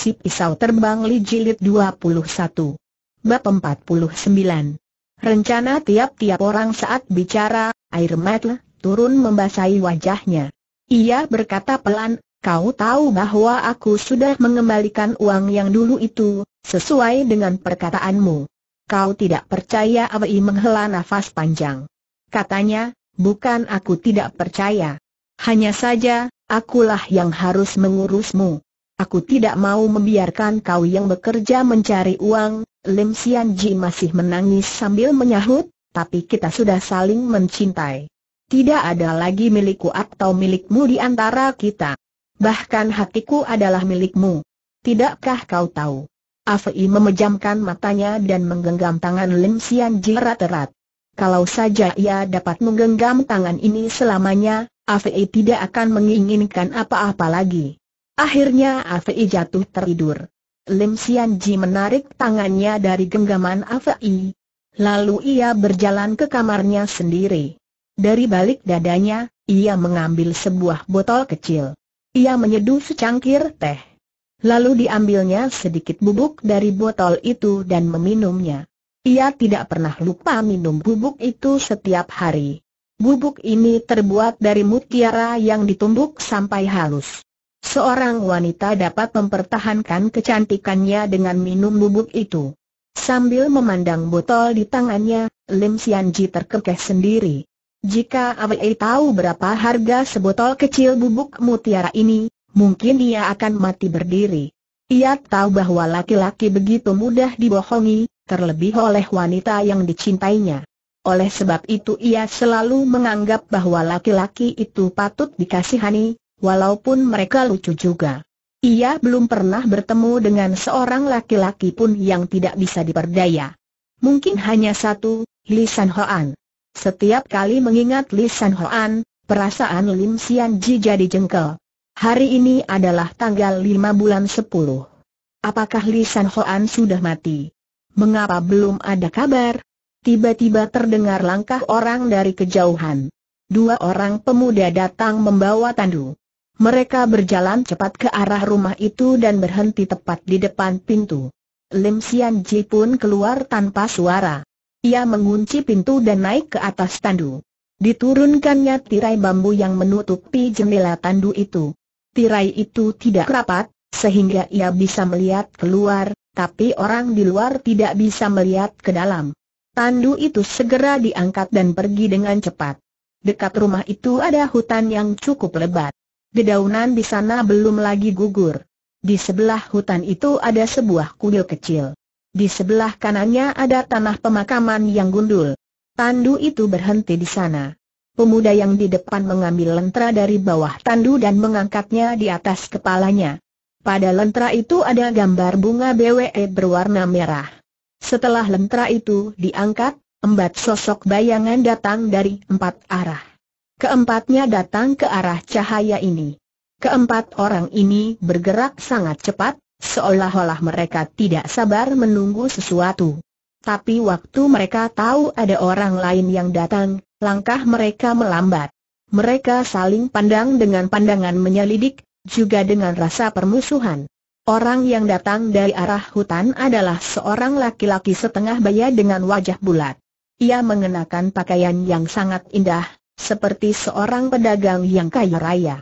Si Pisau Terbang Li Jilid 21 Bab 49 Rencana tiap-tiap orang saat bicara, air mata turun membasahi wajahnya. Ia berkata pelan, kau tahu bahwa aku sudah mengembalikan uang yang dulu itu, sesuai dengan perkataanmu. Kau tidak percaya Abai menghela nafas panjang. Katanya, bukan aku tidak percaya. Hanya saja, akulah yang harus mengurusmu. Aku tidak mau membiarkan kau yang bekerja mencari uang, Lim Sian Ji masih menangis sambil menyahut, tapi kita sudah saling mencintai. Tidak ada lagi milikku atau milikmu di antara kita. Bahkan hatiku adalah milikmu. Tidakkah kau tahu? Afei memejamkan matanya dan menggenggam tangan Lim Sian Ji erat-erat. Kalau saja ia dapat menggenggam tangan ini selamanya, Afei tidak akan menginginkan apa-apa lagi. Akhirnya Afei jatuh tertidur. Lim Ji menarik tangannya dari genggaman Afei. Lalu ia berjalan ke kamarnya sendiri. Dari balik dadanya, ia mengambil sebuah botol kecil. Ia menyeduh secangkir teh. Lalu diambilnya sedikit bubuk dari botol itu dan meminumnya. Ia tidak pernah lupa minum bubuk itu setiap hari. Bubuk ini terbuat dari mutiara yang ditumbuk sampai halus. Seorang wanita dapat mempertahankan kecantikannya dengan minum bubuk itu. Sambil memandang botol di tangannya, Lim Ji terkekeh sendiri. Jika Awei tahu berapa harga sebotol kecil bubuk mutiara ini, mungkin ia akan mati berdiri. Ia tahu bahwa laki-laki begitu mudah dibohongi, terlebih oleh wanita yang dicintainya. Oleh sebab itu ia selalu menganggap bahwa laki-laki itu patut dikasihani, walaupun mereka lucu juga. Ia belum pernah bertemu dengan seorang laki-laki pun yang tidak bisa diperdaya. Mungkin hanya satu, Lisan Hoan. Setiap kali mengingat Lisan Hoan, perasaan Lim Sian Ji jadi jengkel. Hari ini adalah tanggal 5 bulan 10. Apakah Lisan Hoan sudah mati? Mengapa belum ada kabar? Tiba-tiba terdengar langkah orang dari kejauhan. Dua orang pemuda datang membawa tandu. Mereka berjalan cepat ke arah rumah itu dan berhenti tepat di depan pintu. Lim Sian Ji pun keluar tanpa suara. Ia mengunci pintu dan naik ke atas tandu. Diturunkannya tirai bambu yang menutupi jendela tandu itu. Tirai itu tidak rapat, sehingga ia bisa melihat keluar, tapi orang di luar tidak bisa melihat ke dalam. Tandu itu segera diangkat dan pergi dengan cepat. Dekat rumah itu ada hutan yang cukup lebat. Dedaunan di sana belum lagi gugur. Di sebelah hutan itu ada sebuah kuil kecil. Di sebelah kanannya ada tanah pemakaman yang gundul. Tandu itu berhenti di sana. Pemuda yang di depan mengambil lentera dari bawah tandu dan mengangkatnya di atas kepalanya. Pada lentera itu ada gambar bunga BWE berwarna merah. Setelah lentera itu diangkat, empat sosok bayangan datang dari empat arah. Keempatnya datang ke arah cahaya ini. Keempat orang ini bergerak sangat cepat, seolah-olah mereka tidak sabar menunggu sesuatu. Tapi waktu mereka tahu ada orang lain yang datang, langkah mereka melambat. Mereka saling pandang dengan pandangan menyelidik, juga dengan rasa permusuhan. Orang yang datang dari arah hutan adalah seorang laki-laki setengah baya dengan wajah bulat. Ia mengenakan pakaian yang sangat indah, seperti seorang pedagang yang kaya raya.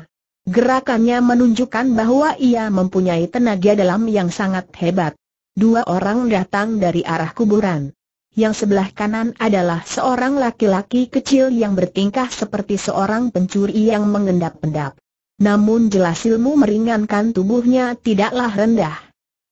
Gerakannya menunjukkan bahwa ia mempunyai tenaga dalam yang sangat hebat. Dua orang datang dari arah kuburan. Yang sebelah kanan adalah seorang laki-laki kecil yang bertingkah seperti seorang pencuri yang mengendap-endap. Namun jelas ilmu meringankan tubuhnya tidaklah rendah.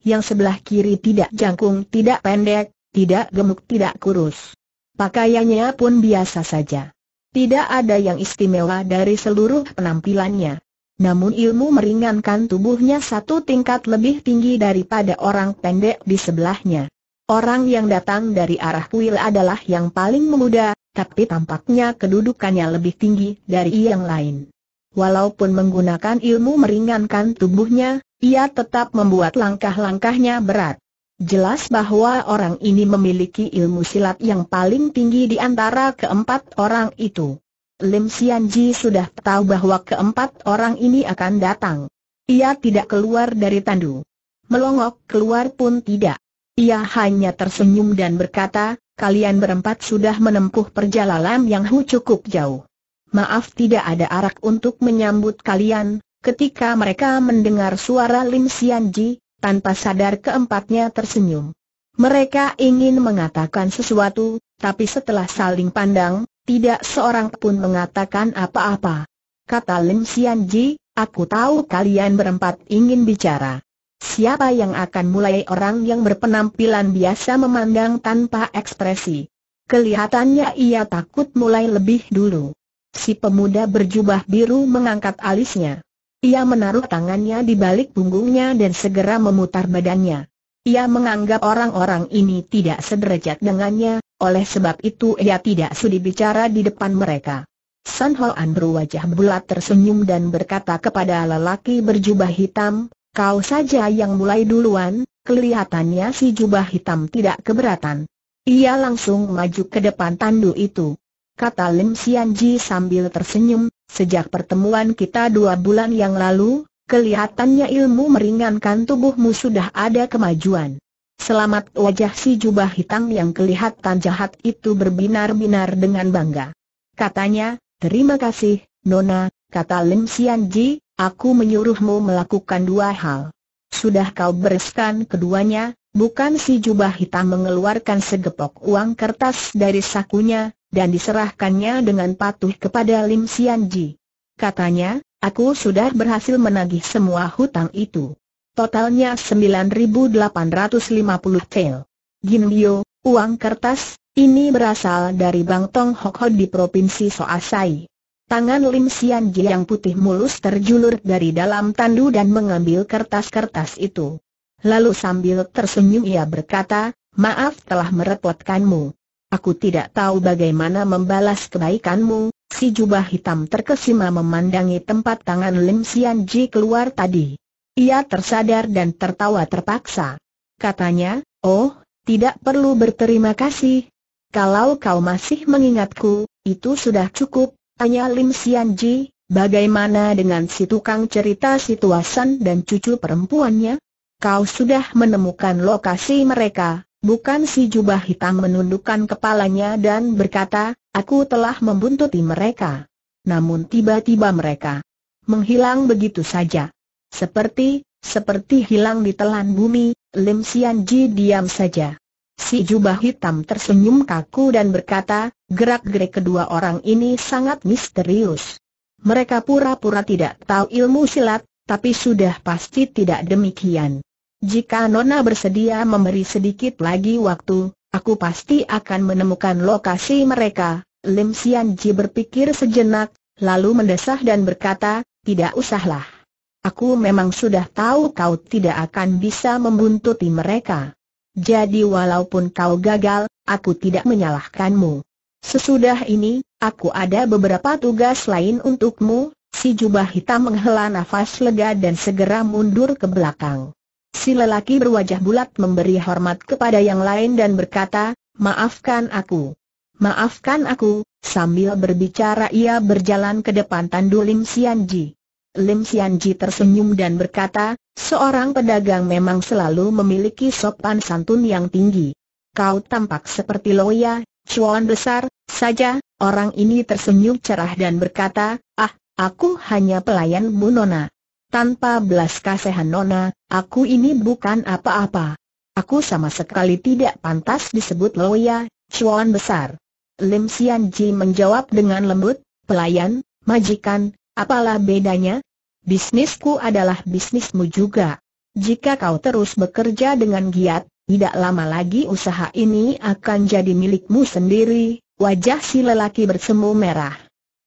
Yang sebelah kiri tidak jangkung, tidak pendek, tidak gemuk, tidak kurus. Pakaiannya pun biasa saja. Tidak ada yang istimewa dari seluruh penampilannya. Namun ilmu meringankan tubuhnya satu tingkat lebih tinggi daripada orang pendek di sebelahnya. Orang yang datang dari arah kuil adalah yang paling muda, tapi tampaknya kedudukannya lebih tinggi dari yang lain. Walaupun menggunakan ilmu meringankan tubuhnya, ia tetap membuat langkah-langkahnya berat. Jelas bahwa orang ini memiliki ilmu silat yang paling tinggi di antara keempat orang itu. Lim Ji sudah tahu bahwa keempat orang ini akan datang. Ia tidak keluar dari tandu. Melongok keluar pun tidak. Ia hanya tersenyum dan berkata, kalian berempat sudah menempuh perjalanan yang cukup jauh. Maaf tidak ada arak untuk menyambut kalian, ketika mereka mendengar suara Lim Ji, tanpa sadar keempatnya tersenyum. Mereka ingin mengatakan sesuatu, tapi setelah saling pandang, tidak seorang pun mengatakan apa-apa. Kata Lim Sian Ji, aku tahu kalian berempat ingin bicara. Siapa yang akan mulai orang yang berpenampilan biasa memandang tanpa ekspresi? Kelihatannya ia takut mulai lebih dulu. Si pemuda berjubah biru mengangkat alisnya. Ia menaruh tangannya di balik punggungnya dan segera memutar badannya. Ia menganggap orang-orang ini tidak sederajat dengannya, oleh sebab itu ia tidak sudi bicara di depan mereka. San Hoan berwajah bulat tersenyum dan berkata kepada lelaki berjubah hitam, kau saja yang mulai duluan, kelihatannya si jubah hitam tidak keberatan. Ia langsung maju ke depan tandu itu kata Lim Xianji sambil tersenyum, sejak pertemuan kita dua bulan yang lalu, kelihatannya ilmu meringankan tubuhmu sudah ada kemajuan. Selamat wajah si jubah hitam yang kelihatan jahat itu berbinar-binar dengan bangga. Katanya, terima kasih, Nona, kata Lim Xianji, aku menyuruhmu melakukan dua hal. Sudah kau bereskan keduanya, bukan si jubah hitam mengeluarkan segepok uang kertas dari sakunya, dan diserahkannya dengan patuh kepada Lim Ji. Katanya, aku sudah berhasil menagih semua hutang itu. Totalnya 9.850 tel. Bio, uang kertas, ini berasal dari Bang Tong Hok Ho di Provinsi Soasai. Tangan Lim Ji yang putih mulus terjulur dari dalam tandu dan mengambil kertas-kertas itu. Lalu sambil tersenyum ia berkata, maaf telah merepotkanmu. Aku tidak tahu bagaimana membalas kebaikanmu, si jubah hitam terkesima memandangi tempat tangan Lim Sian Ji keluar tadi. Ia tersadar dan tertawa terpaksa. Katanya, oh, tidak perlu berterima kasih. Kalau kau masih mengingatku, itu sudah cukup, tanya Lim Sian Ji, bagaimana dengan si tukang cerita situasan dan cucu perempuannya? Kau sudah menemukan lokasi mereka, Bukan si jubah hitam menundukkan kepalanya dan berkata, aku telah membuntuti mereka. Namun tiba-tiba mereka menghilang begitu saja. Seperti, seperti hilang di telan bumi, Lim Sian Ji diam saja. Si jubah hitam tersenyum kaku dan berkata, gerak-gerik kedua orang ini sangat misterius. Mereka pura-pura tidak tahu ilmu silat, tapi sudah pasti tidak demikian. Jika Nona bersedia memberi sedikit lagi waktu, aku pasti akan menemukan lokasi mereka. Lim Sian Ji berpikir sejenak, lalu mendesah dan berkata, tidak usahlah. Aku memang sudah tahu kau tidak akan bisa membuntuti mereka. Jadi walaupun kau gagal, aku tidak menyalahkanmu. Sesudah ini, aku ada beberapa tugas lain untukmu, si jubah hitam menghela nafas lega dan segera mundur ke belakang. Si lelaki berwajah bulat memberi hormat kepada yang lain dan berkata, maafkan aku. Maafkan aku, sambil berbicara ia berjalan ke depan tandu Lim Sian Ji. Lim Sian Ji tersenyum dan berkata, seorang pedagang memang selalu memiliki sopan santun yang tinggi. Kau tampak seperti Loya, cuan besar, saja, orang ini tersenyum cerah dan berkata, ah, aku hanya pelayanmu Nona tanpa belas kasihan Nona, aku ini bukan apa-apa. Aku sama sekali tidak pantas disebut Loya, cuan besar. Lim Sian Ji menjawab dengan lembut, pelayan, majikan, apalah bedanya? Bisnisku adalah bisnismu juga. Jika kau terus bekerja dengan giat, tidak lama lagi usaha ini akan jadi milikmu sendiri. Wajah si lelaki bersemu merah.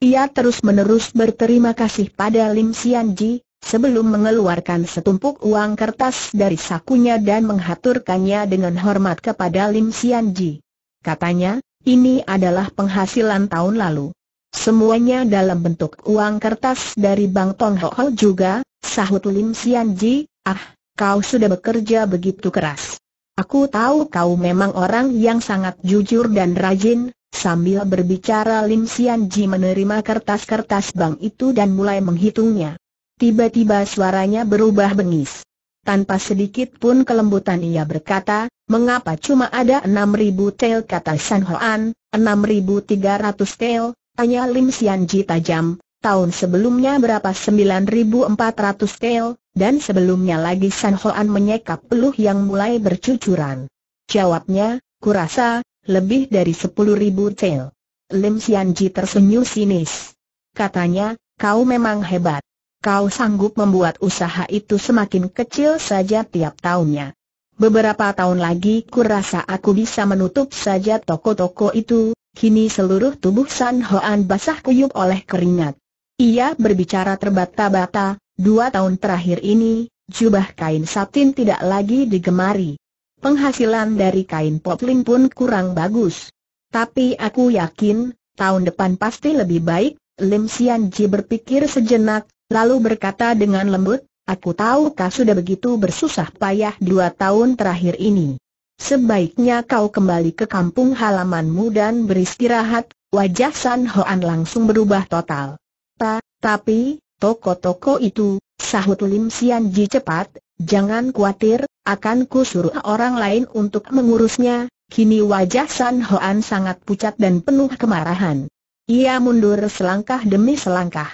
Ia terus-menerus berterima kasih pada Lim Sian Ji, sebelum mengeluarkan setumpuk uang kertas dari sakunya dan menghaturkannya dengan hormat kepada Lim Sian Ji. Katanya, ini adalah penghasilan tahun lalu. Semuanya dalam bentuk uang kertas dari Bang Tong Ho, Ho juga, sahut Lim Sian Ji, ah, kau sudah bekerja begitu keras. Aku tahu kau memang orang yang sangat jujur dan rajin, Sambil berbicara Lim Sian Ji menerima kertas-kertas bank itu dan mulai menghitungnya. Tiba-tiba suaranya berubah bengis. Tanpa sedikit pun kelembutan ia berkata, mengapa cuma ada enam ribu tel kata San Hoan, ratus tel, tanya Lim Sian Ji tajam, tahun sebelumnya berapa Sembilan ribu empat ratus tel, dan sebelumnya lagi San Hoan menyekap peluh yang mulai bercucuran. Jawabnya, kurasa, lebih dari sepuluh ribu tel. Lim Sian Ji tersenyum sinis. Katanya, kau memang hebat. Kau sanggup membuat usaha itu semakin kecil saja tiap tahunnya. Beberapa tahun lagi kurasa aku bisa menutup saja toko-toko itu, kini seluruh tubuh San Hoan basah kuyup oleh keringat. Ia berbicara terbata-bata, dua tahun terakhir ini, jubah kain satin tidak lagi digemari. Penghasilan dari kain popling pun kurang bagus. Tapi aku yakin, tahun depan pasti lebih baik, Lim Sian Ji berpikir sejenak, lalu berkata dengan lembut, Aku tahu kau sudah begitu bersusah payah dua tahun terakhir ini. Sebaiknya kau kembali ke kampung halamanmu dan beristirahat, wajah San Hoan langsung berubah total. Ta, tapi, toko-toko itu, sahut Lim Sian Ji cepat, jangan khawatir, akan ku suruh orang lain untuk mengurusnya, kini wajah San Hoan sangat pucat dan penuh kemarahan. Ia mundur selangkah demi selangkah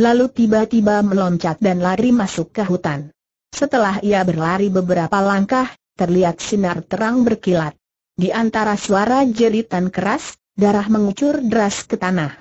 lalu tiba-tiba meloncat dan lari masuk ke hutan. Setelah ia berlari beberapa langkah, terlihat sinar terang berkilat. Di antara suara jeritan keras, darah mengucur deras ke tanah.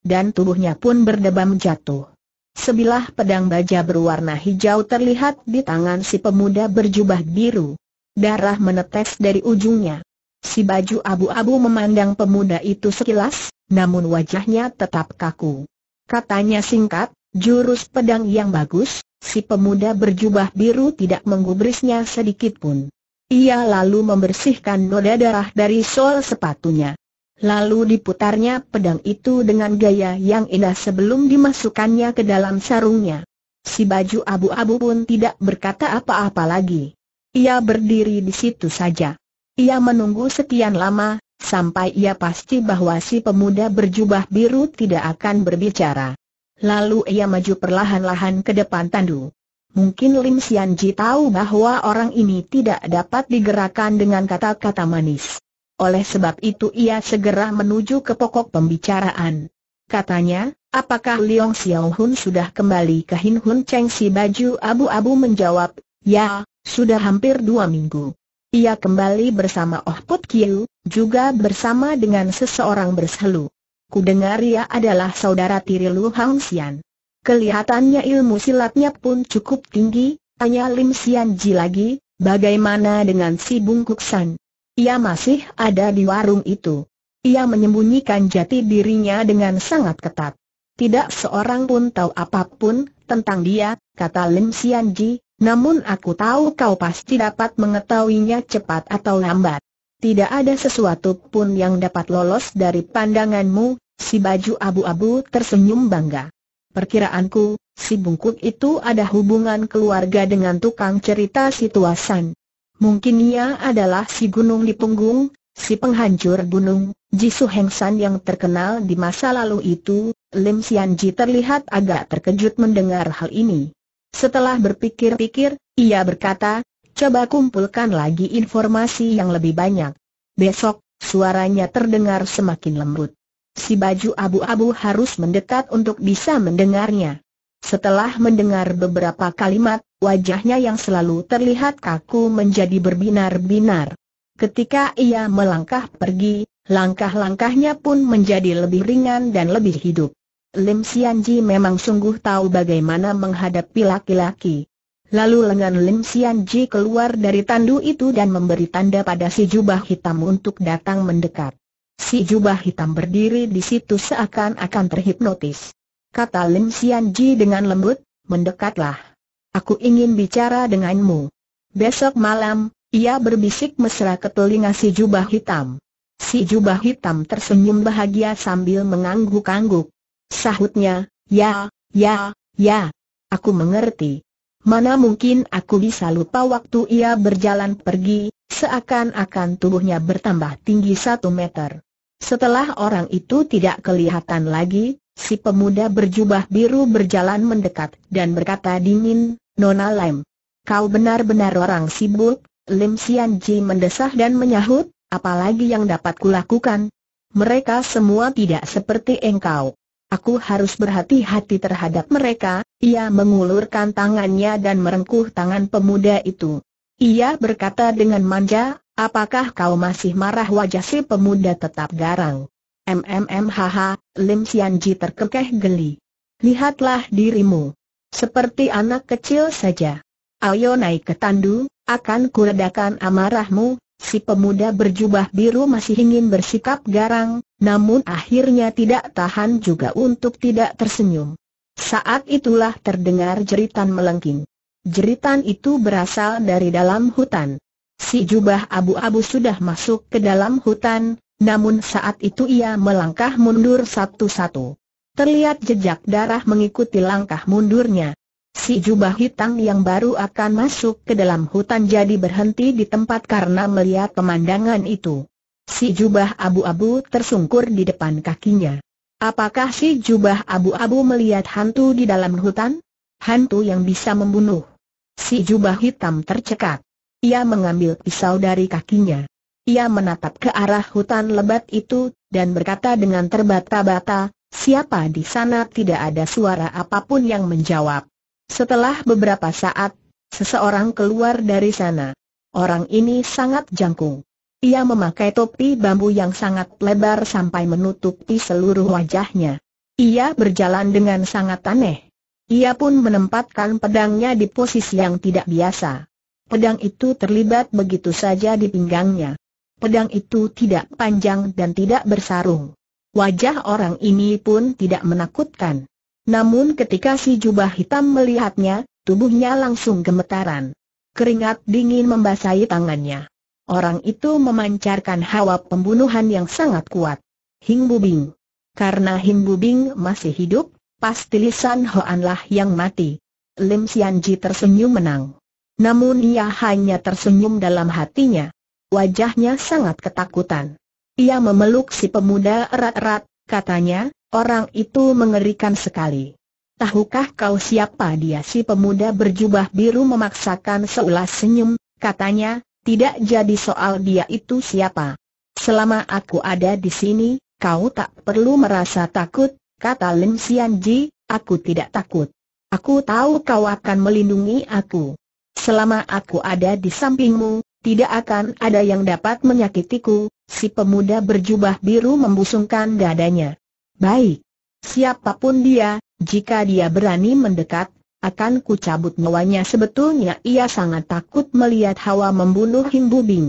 Dan tubuhnya pun berdebam jatuh. Sebilah pedang baja berwarna hijau terlihat di tangan si pemuda berjubah biru. Darah menetes dari ujungnya. Si baju abu-abu memandang pemuda itu sekilas, namun wajahnya tetap kaku. Katanya singkat, jurus pedang yang bagus, si pemuda berjubah biru tidak menggubrisnya sedikit pun. Ia lalu membersihkan noda darah dari sol sepatunya. Lalu diputarnya pedang itu dengan gaya yang indah sebelum dimasukkannya ke dalam sarungnya. Si baju abu-abu pun tidak berkata apa-apa lagi. Ia berdiri di situ saja. Ia menunggu sekian lama, sampai ia pasti bahwa si pemuda berjubah biru tidak akan berbicara. Lalu ia maju perlahan-lahan ke depan tandu. Mungkin Lim Sian Ji tahu bahwa orang ini tidak dapat digerakkan dengan kata-kata manis. Oleh sebab itu ia segera menuju ke pokok pembicaraan. Katanya, apakah Liong Xiao Hun sudah kembali ke Hin Hun Cheng si baju abu-abu menjawab, ya, sudah hampir dua minggu. Ia kembali bersama Oh Put Kiu, juga bersama dengan seseorang berselu. Kudengar ia adalah saudara tiri Lu Hang Xian. Kelihatannya ilmu silatnya pun cukup tinggi, tanya Lim Xian Ji lagi, bagaimana dengan si Bung Kuksan? Ia masih ada di warung itu. Ia menyembunyikan jati dirinya dengan sangat ketat. Tidak seorang pun tahu apapun tentang dia, kata Lim Xian Ji, namun aku tahu kau pasti dapat mengetahuinya cepat atau lambat tidak ada sesuatu pun yang dapat lolos dari pandanganmu, si baju abu-abu tersenyum bangga. Perkiraanku, si bungkuk itu ada hubungan keluarga dengan tukang cerita situasan. Mungkin ia adalah si gunung di punggung, si penghancur gunung, Jisu Hengsan yang terkenal di masa lalu itu, Lim Xianji terlihat agak terkejut mendengar hal ini. Setelah berpikir-pikir, ia berkata, Coba kumpulkan lagi informasi yang lebih banyak. Besok, suaranya terdengar semakin lembut. Si baju abu-abu harus mendekat untuk bisa mendengarnya. Setelah mendengar beberapa kalimat, wajahnya yang selalu terlihat kaku menjadi berbinar-binar. Ketika ia melangkah pergi, langkah-langkahnya pun menjadi lebih ringan dan lebih hidup. Lim Sianji memang sungguh tahu bagaimana menghadapi laki-laki. Lalu lengan Lim Sian Ji keluar dari tandu itu dan memberi tanda pada si jubah hitam untuk datang mendekat. Si jubah hitam berdiri di situ seakan-akan terhipnotis. Kata Lim Sian Ji dengan lembut, mendekatlah. Aku ingin bicara denganmu. Besok malam, ia berbisik mesra ke telinga si jubah hitam. Si jubah hitam tersenyum bahagia sambil mengangguk-angguk. Sahutnya, ya, ya, ya. Aku mengerti. Mana mungkin aku bisa lupa waktu ia berjalan pergi, seakan-akan tubuhnya bertambah tinggi satu meter. Setelah orang itu tidak kelihatan lagi, si pemuda berjubah biru berjalan mendekat dan berkata dingin, Nona Lem, kau benar-benar orang sibuk, Lim Sian Ji mendesah dan menyahut, apalagi yang dapat kulakukan? Mereka semua tidak seperti engkau. Aku harus berhati-hati terhadap mereka, ia mengulurkan tangannya dan merengkuh tangan pemuda itu. Ia berkata dengan manja, apakah kau masih marah wajah si pemuda tetap garang? MMMHH, Lim Xianji terkekeh geli. Lihatlah dirimu. Seperti anak kecil saja. Ayo naik ke tandu, akan kuredakan amarahmu, Si pemuda berjubah biru masih ingin bersikap garang, namun akhirnya tidak tahan juga untuk tidak tersenyum. Saat itulah terdengar jeritan melengking. Jeritan itu berasal dari dalam hutan. Si jubah abu-abu sudah masuk ke dalam hutan, namun saat itu ia melangkah mundur satu-satu. Terlihat jejak darah mengikuti langkah mundurnya. Si jubah hitam yang baru akan masuk ke dalam hutan jadi berhenti di tempat karena melihat pemandangan itu. Si jubah abu-abu tersungkur di depan kakinya. Apakah si jubah abu-abu melihat hantu di dalam hutan? Hantu yang bisa membunuh. Si jubah hitam tercekat. Ia mengambil pisau dari kakinya. Ia menatap ke arah hutan lebat itu, dan berkata dengan terbata-bata, siapa di sana tidak ada suara apapun yang menjawab. Setelah beberapa saat, seseorang keluar dari sana. Orang ini sangat jangkung. Ia memakai topi bambu yang sangat lebar sampai menutupi seluruh wajahnya. Ia berjalan dengan sangat aneh. Ia pun menempatkan pedangnya di posisi yang tidak biasa. Pedang itu terlibat begitu saja di pinggangnya. Pedang itu tidak panjang dan tidak bersarung. Wajah orang ini pun tidak menakutkan. Namun ketika si jubah hitam melihatnya, tubuhnya langsung gemetaran. Keringat dingin membasahi tangannya. Orang itu memancarkan hawa pembunuhan yang sangat kuat. Hing Bubing. Karena Hing Bubing masih hidup, pasti Lisan Hoanlah yang mati. Lim Xianji tersenyum menang. Namun ia hanya tersenyum dalam hatinya. Wajahnya sangat ketakutan. Ia memeluk si pemuda erat-erat, katanya, orang itu mengerikan sekali. Tahukah kau siapa dia si pemuda berjubah biru memaksakan seulas senyum, katanya, tidak jadi soal dia itu siapa. Selama aku ada di sini, kau tak perlu merasa takut, kata Lin Sian Ji, aku tidak takut. Aku tahu kau akan melindungi aku. Selama aku ada di sampingmu, tidak akan ada yang dapat menyakitiku, si pemuda berjubah biru membusungkan dadanya. Baik. Siapapun dia, jika dia berani mendekat akan ku cabut nyawanya sebetulnya ia sangat takut melihat Hawa membunuh Himbu Bing.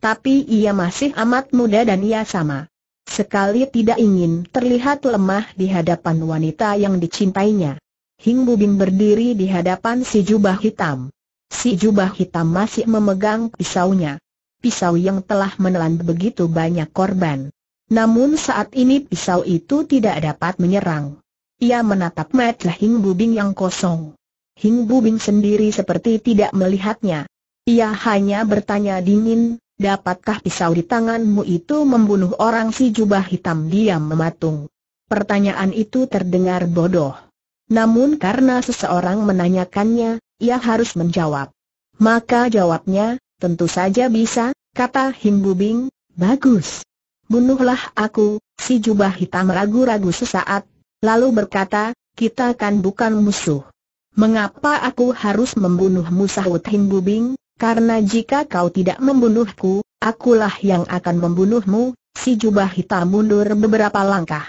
Tapi ia masih amat muda dan ia sama. Sekali tidak ingin terlihat lemah di hadapan wanita yang dicintainya. Hing Bing berdiri di hadapan si jubah hitam. Si jubah hitam masih memegang pisaunya. Pisau yang telah menelan begitu banyak korban. Namun saat ini pisau itu tidak dapat menyerang. Ia menatap matlah Hing Bubing yang kosong. Hing Bubing sendiri seperti tidak melihatnya. Ia hanya bertanya dingin, dapatkah pisau di tanganmu itu membunuh orang si jubah hitam diam mematung? Pertanyaan itu terdengar bodoh. Namun karena seseorang menanyakannya, ia harus menjawab. Maka jawabnya, tentu saja bisa, kata Hing Bubing, bagus. Bunuhlah aku, si jubah hitam ragu-ragu sesaat, Lalu berkata, kita kan bukan musuh. Mengapa aku harus membunuhmu sahut Hin Karena jika kau tidak membunuhku, akulah yang akan membunuhmu, si jubah hitam mundur beberapa langkah.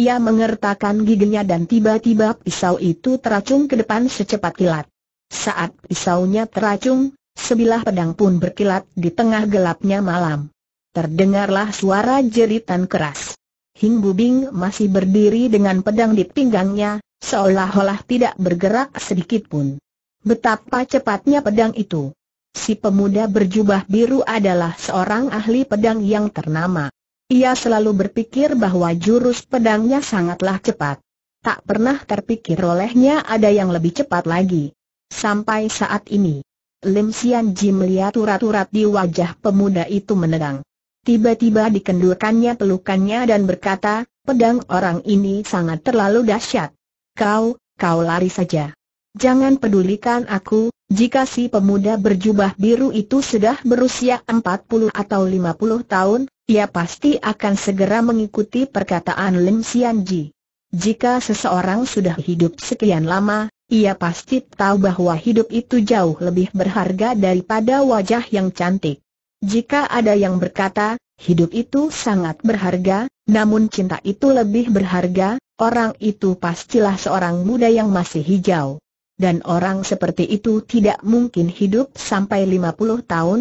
Ia mengertakkan giginya dan tiba-tiba pisau itu teracung ke depan secepat kilat. Saat pisaunya teracung, sebilah pedang pun berkilat di tengah gelapnya malam. Terdengarlah suara jeritan keras. Hing Bubing masih berdiri dengan pedang di pinggangnya, seolah-olah tidak bergerak sedikit pun. Betapa cepatnya pedang itu. Si pemuda berjubah biru adalah seorang ahli pedang yang ternama. Ia selalu berpikir bahwa jurus pedangnya sangatlah cepat. Tak pernah terpikir olehnya ada yang lebih cepat lagi. Sampai saat ini, Lim Sian Ji melihat urat-urat di wajah pemuda itu menegang. Tiba-tiba dikendurkannya pelukannya dan berkata, pedang orang ini sangat terlalu dahsyat. Kau, kau lari saja. Jangan pedulikan aku, jika si pemuda berjubah biru itu sudah berusia 40 atau 50 tahun, ia pasti akan segera mengikuti perkataan Lim Xianji. Jika seseorang sudah hidup sekian lama, ia pasti tahu bahwa hidup itu jauh lebih berharga daripada wajah yang cantik. Jika ada yang berkata, hidup itu sangat berharga, namun cinta itu lebih berharga, orang itu pastilah seorang muda yang masih hijau. Dan orang seperti itu tidak mungkin hidup sampai 50 tahun.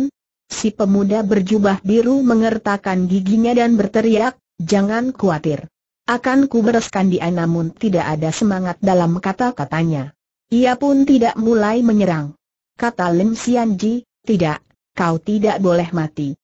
Si pemuda berjubah biru mengertakkan giginya dan berteriak, jangan khawatir. Akan ku bereskan dia namun tidak ada semangat dalam kata-katanya. Ia pun tidak mulai menyerang. Kata Lim Ji, tidak, kau tidak boleh mati.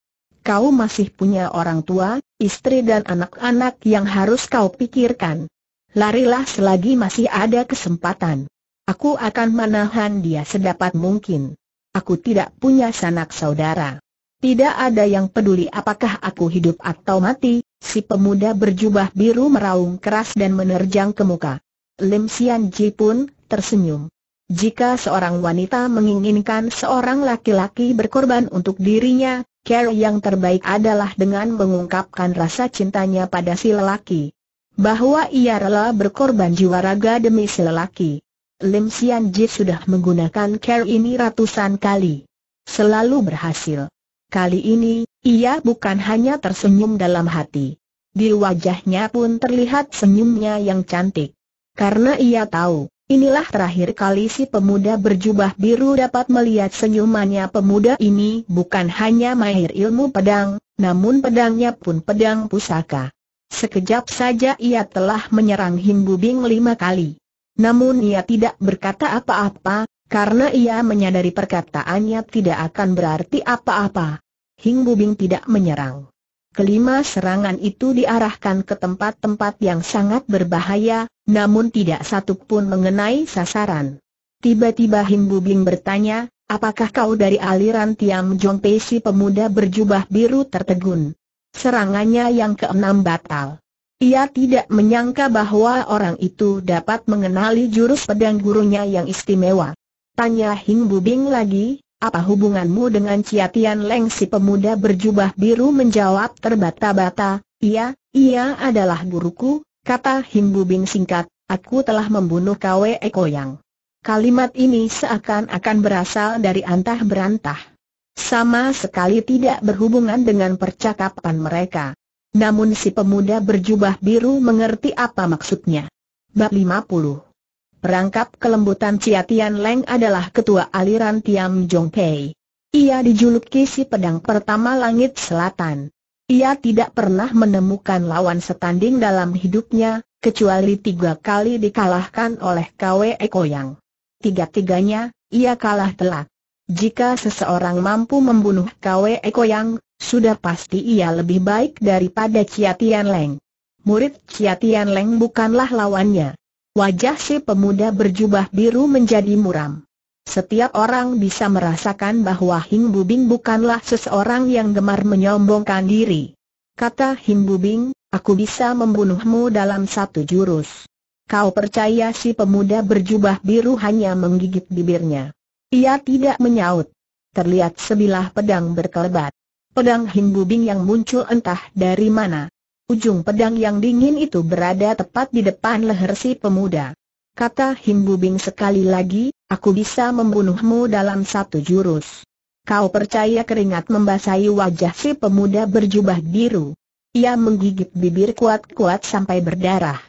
Kau masih punya orang tua, istri dan anak-anak yang harus kau pikirkan. Larilah selagi masih ada kesempatan. Aku akan menahan dia sedapat mungkin. Aku tidak punya sanak saudara. Tidak ada yang peduli apakah aku hidup atau mati, si pemuda berjubah biru meraung keras dan menerjang ke muka. Lim Sian Ji pun tersenyum. Jika seorang wanita menginginkan seorang laki-laki berkorban untuk dirinya, cara yang terbaik adalah dengan mengungkapkan rasa cintanya pada si lelaki. Bahwa ia rela berkorban jiwa raga demi si lelaki. Lim Sian Ji sudah menggunakan cara ini ratusan kali. Selalu berhasil. Kali ini, ia bukan hanya tersenyum dalam hati. Di wajahnya pun terlihat senyumnya yang cantik. Karena ia tahu, Inilah terakhir kali si pemuda berjubah biru dapat melihat senyumannya pemuda ini bukan hanya mahir ilmu pedang, namun pedangnya pun pedang pusaka. Sekejap saja ia telah menyerang Himbu Bing lima kali. Namun ia tidak berkata apa-apa, karena ia menyadari perkataannya tidak akan berarti apa-apa. Hing Bing tidak menyerang. Kelima serangan itu diarahkan ke tempat-tempat yang sangat berbahaya, namun tidak satu pun mengenai sasaran. Tiba-tiba Himbu Bing bertanya, apakah kau dari aliran Tiam Jong Pei si pemuda berjubah biru tertegun? Serangannya yang keenam batal. Ia tidak menyangka bahwa orang itu dapat mengenali jurus pedang gurunya yang istimewa. Tanya Hing Bubing lagi, apa hubunganmu dengan Cia Tian Leng si pemuda berjubah biru menjawab terbata-bata, Iya, ia adalah guruku, kata Himbu Bing singkat, aku telah membunuh Kwe Eko Yang. Kalimat ini seakan-akan berasal dari antah berantah. Sama sekali tidak berhubungan dengan percakapan mereka. Namun si pemuda berjubah biru mengerti apa maksudnya. Bab 50 Perangkap kelembutan Cia Tian Leng adalah ketua aliran Tiam Jong Pei. Ia dijuluki si pedang pertama langit selatan. Ia tidak pernah menemukan lawan setanding dalam hidupnya, kecuali tiga kali dikalahkan oleh Kwe Yang. Tiga-tiganya, ia kalah telak. Jika seseorang mampu membunuh Kwe Yang, sudah pasti ia lebih baik daripada Cia Tian Leng. Murid Cia Tian Leng bukanlah lawannya. Wajah si pemuda berjubah biru menjadi muram. Setiap orang bisa merasakan bahwa Hing Bubing bukanlah seseorang yang gemar menyombongkan diri. Kata Hing Bubing, aku bisa membunuhmu dalam satu jurus. Kau percaya si pemuda berjubah biru hanya menggigit bibirnya. Ia tidak menyaut. Terlihat sebilah pedang berkelebat. Pedang Hing Bubing yang muncul entah dari mana. Ujung pedang yang dingin itu berada tepat di depan leher si pemuda. Kata Himbubing Bubing sekali lagi, aku bisa membunuhmu dalam satu jurus. Kau percaya keringat membasahi wajah si pemuda berjubah biru. Ia menggigit bibir kuat-kuat sampai berdarah.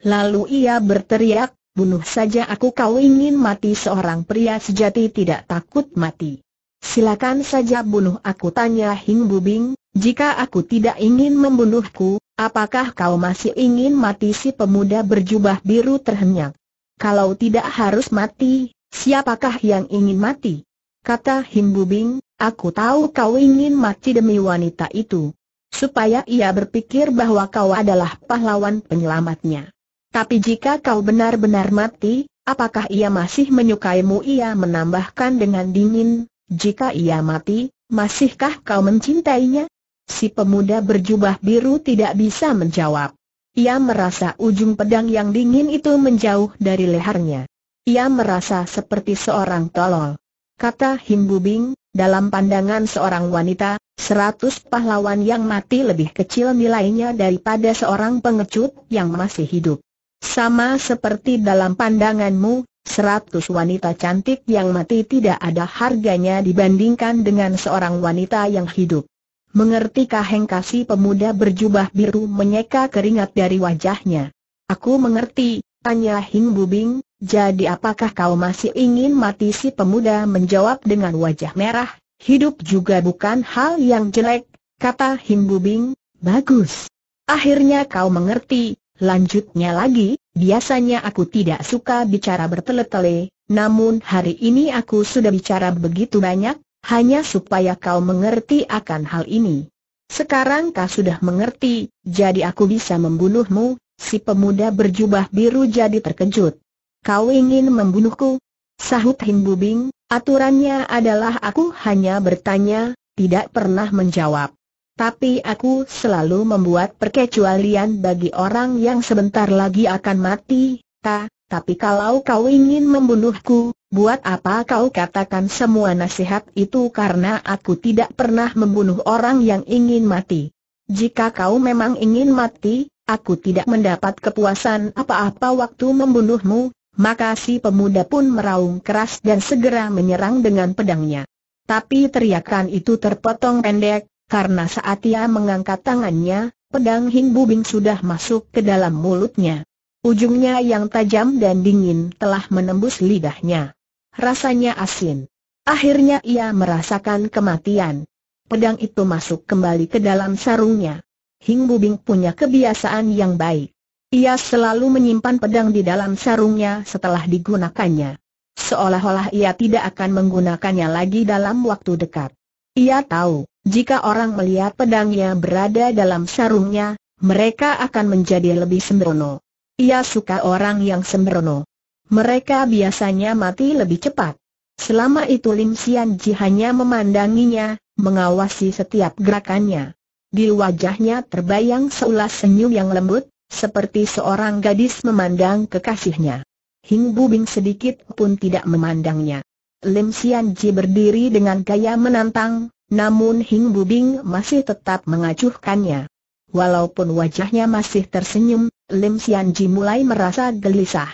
Lalu ia berteriak, bunuh saja aku kau ingin mati seorang pria sejati tidak takut mati. Silakan saja bunuh aku tanya Hing Bubing, jika aku tidak ingin membunuhku, Apakah kau masih ingin mati si pemuda berjubah biru terhenyak? Kalau tidak harus mati, siapakah yang ingin mati? Kata Himbubing, aku tahu kau ingin mati demi wanita itu. Supaya ia berpikir bahwa kau adalah pahlawan penyelamatnya. Tapi jika kau benar-benar mati, apakah ia masih menyukaimu? Ia menambahkan dengan dingin, jika ia mati, masihkah kau mencintainya? Si pemuda berjubah biru tidak bisa menjawab. Ia merasa ujung pedang yang dingin itu menjauh dari lehernya. Ia merasa seperti seorang tolol. Kata Himbu Bing, dalam pandangan seorang wanita, seratus pahlawan yang mati lebih kecil nilainya daripada seorang pengecut yang masih hidup. Sama seperti dalam pandanganmu, Seratus wanita cantik yang mati tidak ada harganya dibandingkan dengan seorang wanita yang hidup. Mengertikah hengkasi pemuda berjubah biru menyeka keringat dari wajahnya? Aku mengerti, tanya Hing Bubing, jadi apakah kau masih ingin mati si pemuda menjawab dengan wajah merah, hidup juga bukan hal yang jelek, kata Hing Bubing, bagus. Akhirnya kau mengerti, lanjutnya lagi, biasanya aku tidak suka bicara bertele-tele, namun hari ini aku sudah bicara begitu banyak, hanya supaya kau mengerti akan hal ini. Sekarang kau sudah mengerti, jadi aku bisa membunuhmu, si pemuda berjubah biru jadi terkejut. Kau ingin membunuhku? Sahut Himbubing, aturannya adalah aku hanya bertanya, tidak pernah menjawab. Tapi aku selalu membuat perkecualian bagi orang yang sebentar lagi akan mati, ta, tapi kalau kau ingin membunuhku, buat apa kau katakan semua nasihat itu karena aku tidak pernah membunuh orang yang ingin mati. Jika kau memang ingin mati, aku tidak mendapat kepuasan apa-apa waktu membunuhmu, maka si pemuda pun meraung keras dan segera menyerang dengan pedangnya. Tapi teriakan itu terpotong pendek, karena saat ia mengangkat tangannya, pedang Hing Bubing sudah masuk ke dalam mulutnya. Ujungnya yang tajam dan dingin telah menembus lidahnya. Rasanya asin. Akhirnya ia merasakan kematian. Pedang itu masuk kembali ke dalam sarungnya. Hing Bubing punya kebiasaan yang baik. Ia selalu menyimpan pedang di dalam sarungnya setelah digunakannya. Seolah-olah ia tidak akan menggunakannya lagi dalam waktu dekat. Ia tahu, jika orang melihat pedangnya berada dalam sarungnya, mereka akan menjadi lebih sembrono. Ia suka orang yang sembrono. Mereka biasanya mati lebih cepat. Selama itu Lim Sian Ji hanya memandanginya, mengawasi setiap gerakannya. Di wajahnya terbayang seulas senyum yang lembut, seperti seorang gadis memandang kekasihnya. Hing Bubing sedikit pun tidak memandangnya. Lim Sian Ji berdiri dengan gaya menantang, namun Hing Bubing masih tetap mengacuhkannya. Walaupun wajahnya masih tersenyum, Lim Ji mulai merasa gelisah.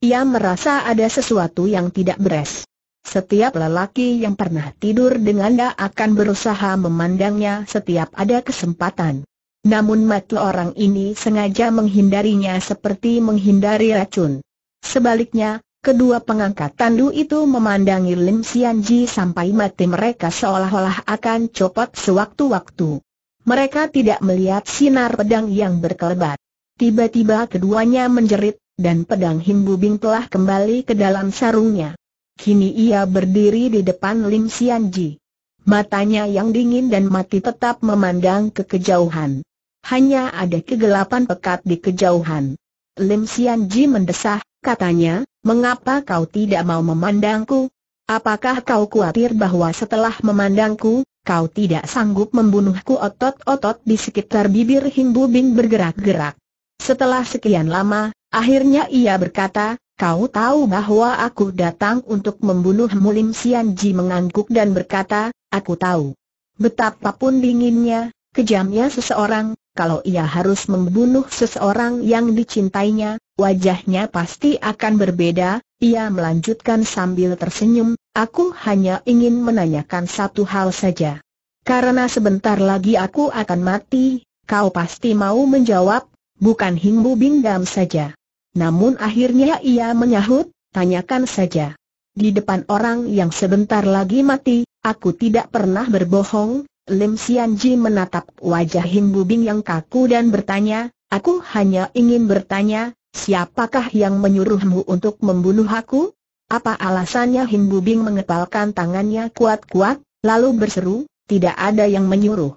Ia merasa ada sesuatu yang tidak beres. Setiap lelaki yang pernah tidur dengannya akan berusaha memandangnya setiap ada kesempatan. Namun mata orang ini sengaja menghindarinya seperti menghindari racun. Sebaliknya, kedua pengangkat tandu itu memandangi Lim Ji sampai mati mereka seolah-olah akan copot sewaktu-waktu. Mereka tidak melihat sinar pedang yang berkelebat. Tiba-tiba keduanya menjerit, dan pedang Himbu Bing telah kembali ke dalam sarungnya. Kini ia berdiri di depan Lim Xianji. Matanya yang dingin dan mati tetap memandang ke kejauhan. Hanya ada kegelapan pekat di kejauhan. Lim Xianji mendesah, katanya, mengapa kau tidak mau memandangku? Apakah kau khawatir bahwa setelah memandangku, kau tidak sanggup membunuhku otot-otot di sekitar bibir Himbu Bing bergerak-gerak? Setelah sekian lama, akhirnya ia berkata, Kau tahu bahwa aku datang untuk membunuh Mulim Sianji. mengangguk dan berkata, aku tahu. Betapapun dinginnya, kejamnya seseorang, kalau ia harus membunuh seseorang yang dicintainya, wajahnya pasti akan berbeda, ia melanjutkan sambil tersenyum, aku hanya ingin menanyakan satu hal saja. Karena sebentar lagi aku akan mati, kau pasti mau menjawab, bukan Bing Gam saja. Namun akhirnya ia menyahut, tanyakan saja. Di depan orang yang sebentar lagi mati, aku tidak pernah berbohong, Lim Ji menatap wajah Bu bing yang kaku dan bertanya, aku hanya ingin bertanya, siapakah yang menyuruhmu untuk membunuh aku? Apa alasannya Bu bing mengepalkan tangannya kuat-kuat, lalu berseru, tidak ada yang menyuruh.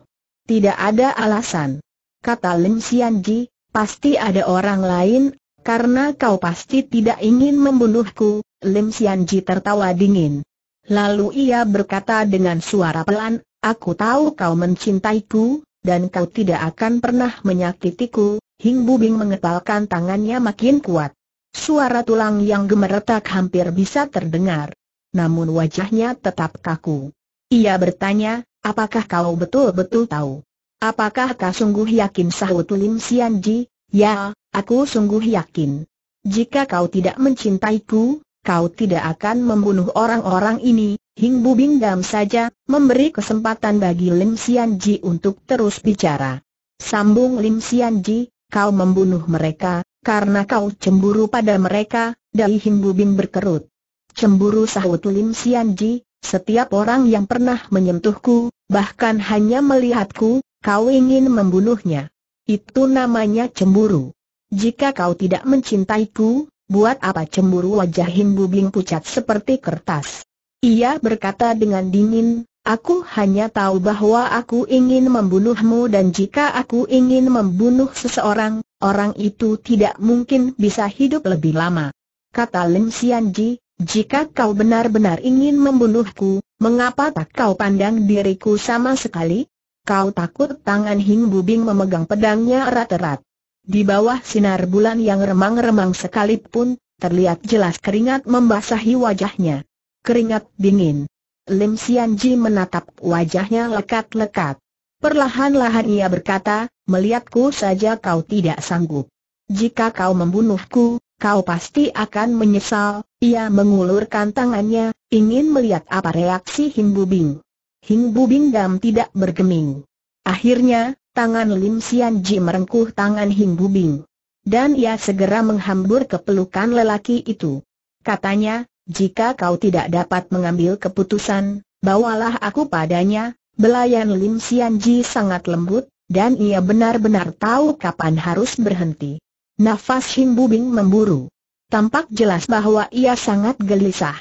Tidak ada alasan. Kata Lim Ji, Pasti ada orang lain, karena kau pasti tidak ingin membunuhku, Lim Xianji tertawa dingin. Lalu ia berkata dengan suara pelan, aku tahu kau mencintaiku, dan kau tidak akan pernah menyakitiku, Hing Bubing mengepalkan tangannya makin kuat. Suara tulang yang gemeretak hampir bisa terdengar. Namun wajahnya tetap kaku. Ia bertanya, apakah kau betul-betul tahu? Apakah kau sungguh yakin sahut Lim Sian Ji? Ya, aku sungguh yakin. Jika kau tidak mencintaiku, kau tidak akan membunuh orang-orang ini. Hing Bu Bingdam saja, memberi kesempatan bagi Lim Sian Ji untuk terus bicara. Sambung Lim Sian Ji, kau membunuh mereka, karena kau cemburu pada mereka, Dai Hing Bu Bing berkerut. Cemburu sahut Lim Sian Ji, setiap orang yang pernah menyentuhku, bahkan hanya melihatku, Kau ingin membunuhnya. Itu namanya cemburu. Jika kau tidak mencintaiku, buat apa cemburu wajah Himbu Bing pucat seperti kertas. Ia berkata dengan dingin, Aku hanya tahu bahwa aku ingin membunuhmu dan jika aku ingin membunuh seseorang, orang itu tidak mungkin bisa hidup lebih lama. Kata Lim Xianji, jika kau benar-benar ingin membunuhku, mengapa tak kau pandang diriku sama sekali? Kau takut tangan Hing Bubing memegang pedangnya erat-erat. Di bawah sinar bulan yang remang-remang sekalipun, terlihat jelas keringat membasahi wajahnya. Keringat dingin. Lim Ji menatap wajahnya lekat-lekat. Perlahan-lahan ia berkata, melihatku saja kau tidak sanggup. Jika kau membunuhku, kau pasti akan menyesal. Ia mengulurkan tangannya, ingin melihat apa reaksi Hing Bubing. Hing Bu Bingdam tidak bergeming. Akhirnya, tangan Lim Sian Ji merengkuh tangan Hing Bu Bing. Dan ia segera menghambur ke pelukan lelaki itu. Katanya, jika kau tidak dapat mengambil keputusan, bawalah aku padanya. Belayan Lim Sian Ji sangat lembut, dan ia benar-benar tahu kapan harus berhenti. Nafas Hing Bu Bing memburu. Tampak jelas bahwa ia sangat gelisah.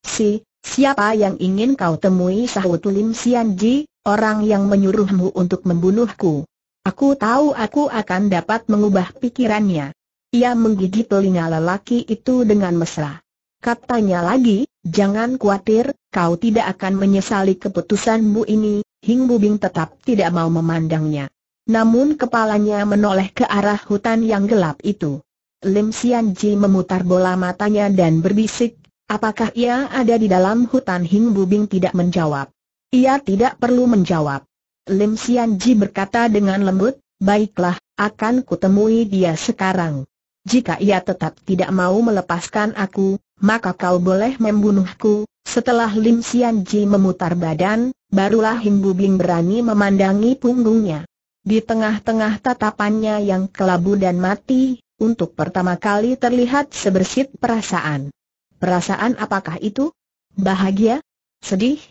Si, Siapa yang ingin kau temui sahut Lim Ji, orang yang menyuruhmu untuk membunuhku? Aku tahu aku akan dapat mengubah pikirannya. Ia menggigit telinga lelaki itu dengan mesra. Katanya lagi, jangan khawatir, kau tidak akan menyesali keputusanmu ini, Hing Bubing tetap tidak mau memandangnya. Namun kepalanya menoleh ke arah hutan yang gelap itu. Lim Sian Ji memutar bola matanya dan berbisik, Apakah ia ada di dalam hutan Hing Bubing tidak menjawab. Ia tidak perlu menjawab. Lim Sian Ji berkata dengan lembut, baiklah, akan kutemui dia sekarang. Jika ia tetap tidak mau melepaskan aku, maka kau boleh membunuhku. Setelah Lim Sian Ji memutar badan, barulah Hing Bubing berani memandangi punggungnya. Di tengah-tengah tatapannya yang kelabu dan mati, untuk pertama kali terlihat sebersit perasaan. Perasaan apakah itu? Bahagia? Sedih?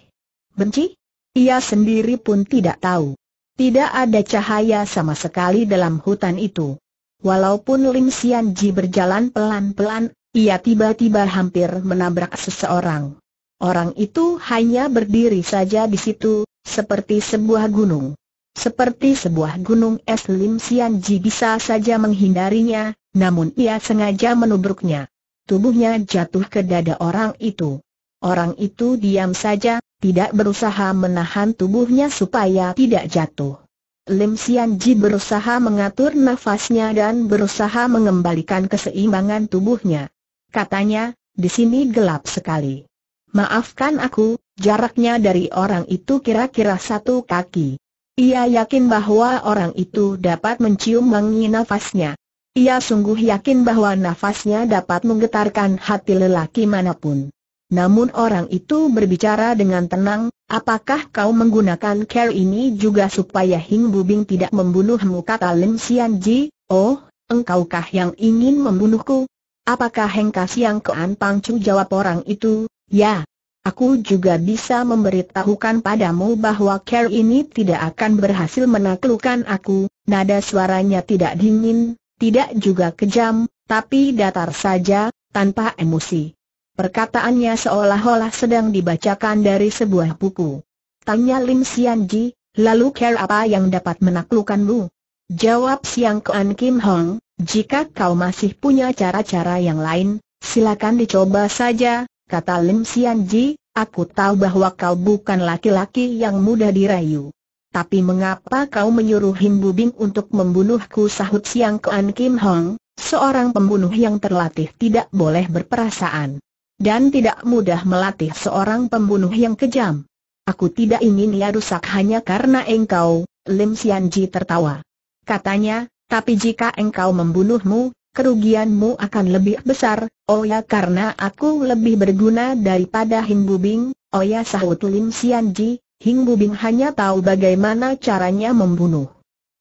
Benci? Ia sendiri pun tidak tahu. Tidak ada cahaya sama sekali dalam hutan itu. Walaupun Lim Sian Ji berjalan pelan-pelan, ia tiba-tiba hampir menabrak seseorang. Orang itu hanya berdiri saja di situ, seperti sebuah gunung. Seperti sebuah gunung es Lim Sian Ji bisa saja menghindarinya, namun ia sengaja menubruknya tubuhnya jatuh ke dada orang itu. Orang itu diam saja, tidak berusaha menahan tubuhnya supaya tidak jatuh. Lim Ji berusaha mengatur nafasnya dan berusaha mengembalikan keseimbangan tubuhnya. Katanya, di sini gelap sekali. Maafkan aku, jaraknya dari orang itu kira-kira satu kaki. Ia yakin bahwa orang itu dapat mencium wangi nafasnya. Ia sungguh yakin bahwa nafasnya dapat menggetarkan hati lelaki manapun. Namun orang itu berbicara dengan tenang, apakah kau menggunakan care ini juga supaya Hing Bubing tidak membunuhmu kata Lim Sian Ji, oh, engkaukah yang ingin membunuhku? Apakah Hengka Siang Kean Pangcu jawab orang itu, ya, Aku juga bisa memberitahukan padamu bahwa care ini tidak akan berhasil menaklukkan aku, nada suaranya tidak dingin, tidak juga kejam, tapi datar saja, tanpa emosi. Perkataannya seolah-olah sedang dibacakan dari sebuah buku. Tanya Lim Sianji, lalu care apa yang dapat menaklukkanmu? Jawab Siang Kuan Kim Hong, jika kau masih punya cara-cara yang lain, silakan dicoba saja, kata Lim Sianji, aku tahu bahwa kau bukan laki-laki yang mudah dirayu. Tapi mengapa kau menyuruh Him Bubing untuk membunuhku sahut Siang Kean Kim Hong, seorang pembunuh yang terlatih tidak boleh berperasaan. Dan tidak mudah melatih seorang pembunuh yang kejam. Aku tidak ingin ia rusak hanya karena engkau, Lim Ji tertawa. Katanya, tapi jika engkau membunuhmu, kerugianmu akan lebih besar, oh ya karena aku lebih berguna daripada Him Bubing, oh ya sahut Lim Ji. Hing Bubing hanya tahu bagaimana caranya membunuh.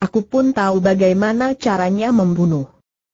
Aku pun tahu bagaimana caranya membunuh.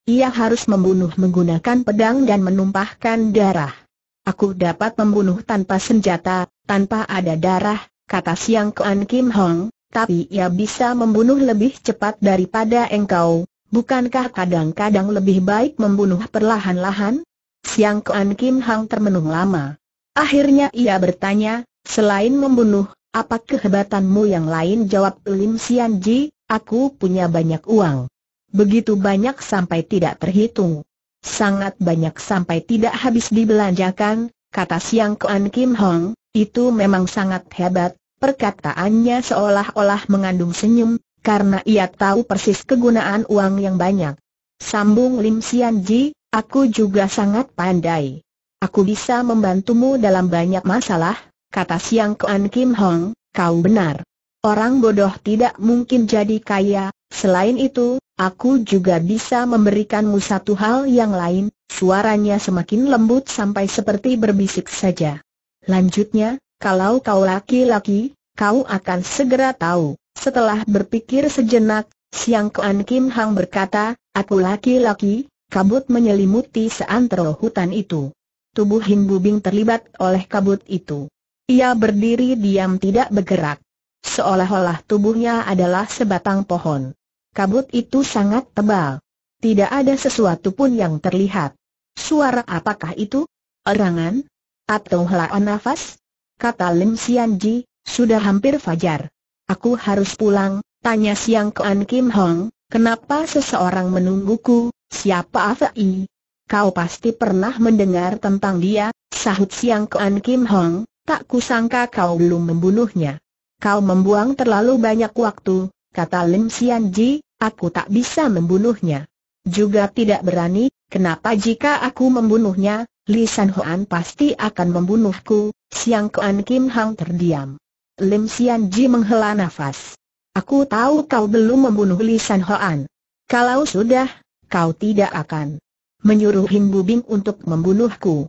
Ia harus membunuh menggunakan pedang dan menumpahkan darah. Aku dapat membunuh tanpa senjata, tanpa ada darah, kata Siang Kuan Kim Hong, tapi ia bisa membunuh lebih cepat daripada engkau, bukankah kadang-kadang lebih baik membunuh perlahan-lahan? Siang Kuan Kim Hong termenung lama. Akhirnya ia bertanya, selain membunuh, apa kehebatanmu yang lain jawab Lim Sian Ji, aku punya banyak uang. Begitu banyak sampai tidak terhitung. Sangat banyak sampai tidak habis dibelanjakan, kata Siang Kuan Kim Hong, itu memang sangat hebat, perkataannya seolah-olah mengandung senyum, karena ia tahu persis kegunaan uang yang banyak. Sambung Lim Sian Ji, aku juga sangat pandai. Aku bisa membantumu dalam banyak masalah, kata Siang Kuan Kim Hong, kau benar. Orang bodoh tidak mungkin jadi kaya, selain itu, aku juga bisa memberikanmu satu hal yang lain, suaranya semakin lembut sampai seperti berbisik saja. Lanjutnya, kalau kau laki-laki, kau akan segera tahu. Setelah berpikir sejenak, Siang Kuan Kim Hang berkata, aku laki-laki, kabut menyelimuti seantero hutan itu. Tubuh Hin Bubing terlibat oleh kabut itu. Ia berdiri diam tidak bergerak. Seolah-olah tubuhnya adalah sebatang pohon. Kabut itu sangat tebal. Tidak ada sesuatu pun yang terlihat. Suara apakah itu? Erangan? Atau helaan nafas? Kata Lim Sian Ji, sudah hampir fajar. Aku harus pulang, tanya Siang Kuan Kim Hong, kenapa seseorang menungguku, siapa Afei? Kau pasti pernah mendengar tentang dia, sahut Siang Kuan Kim Hong, Tak kusangka kau belum membunuhnya. Kau membuang terlalu banyak waktu, kata Lim Sian Ji, aku tak bisa membunuhnya. Juga tidak berani, kenapa jika aku membunuhnya, Li San Hoan pasti akan membunuhku, Siang Kuan Kim Hang terdiam. Lim Sian Ji menghela nafas. Aku tahu kau belum membunuh Li San Hoan. Kalau sudah, kau tidak akan menyuruh Bu Bing untuk membunuhku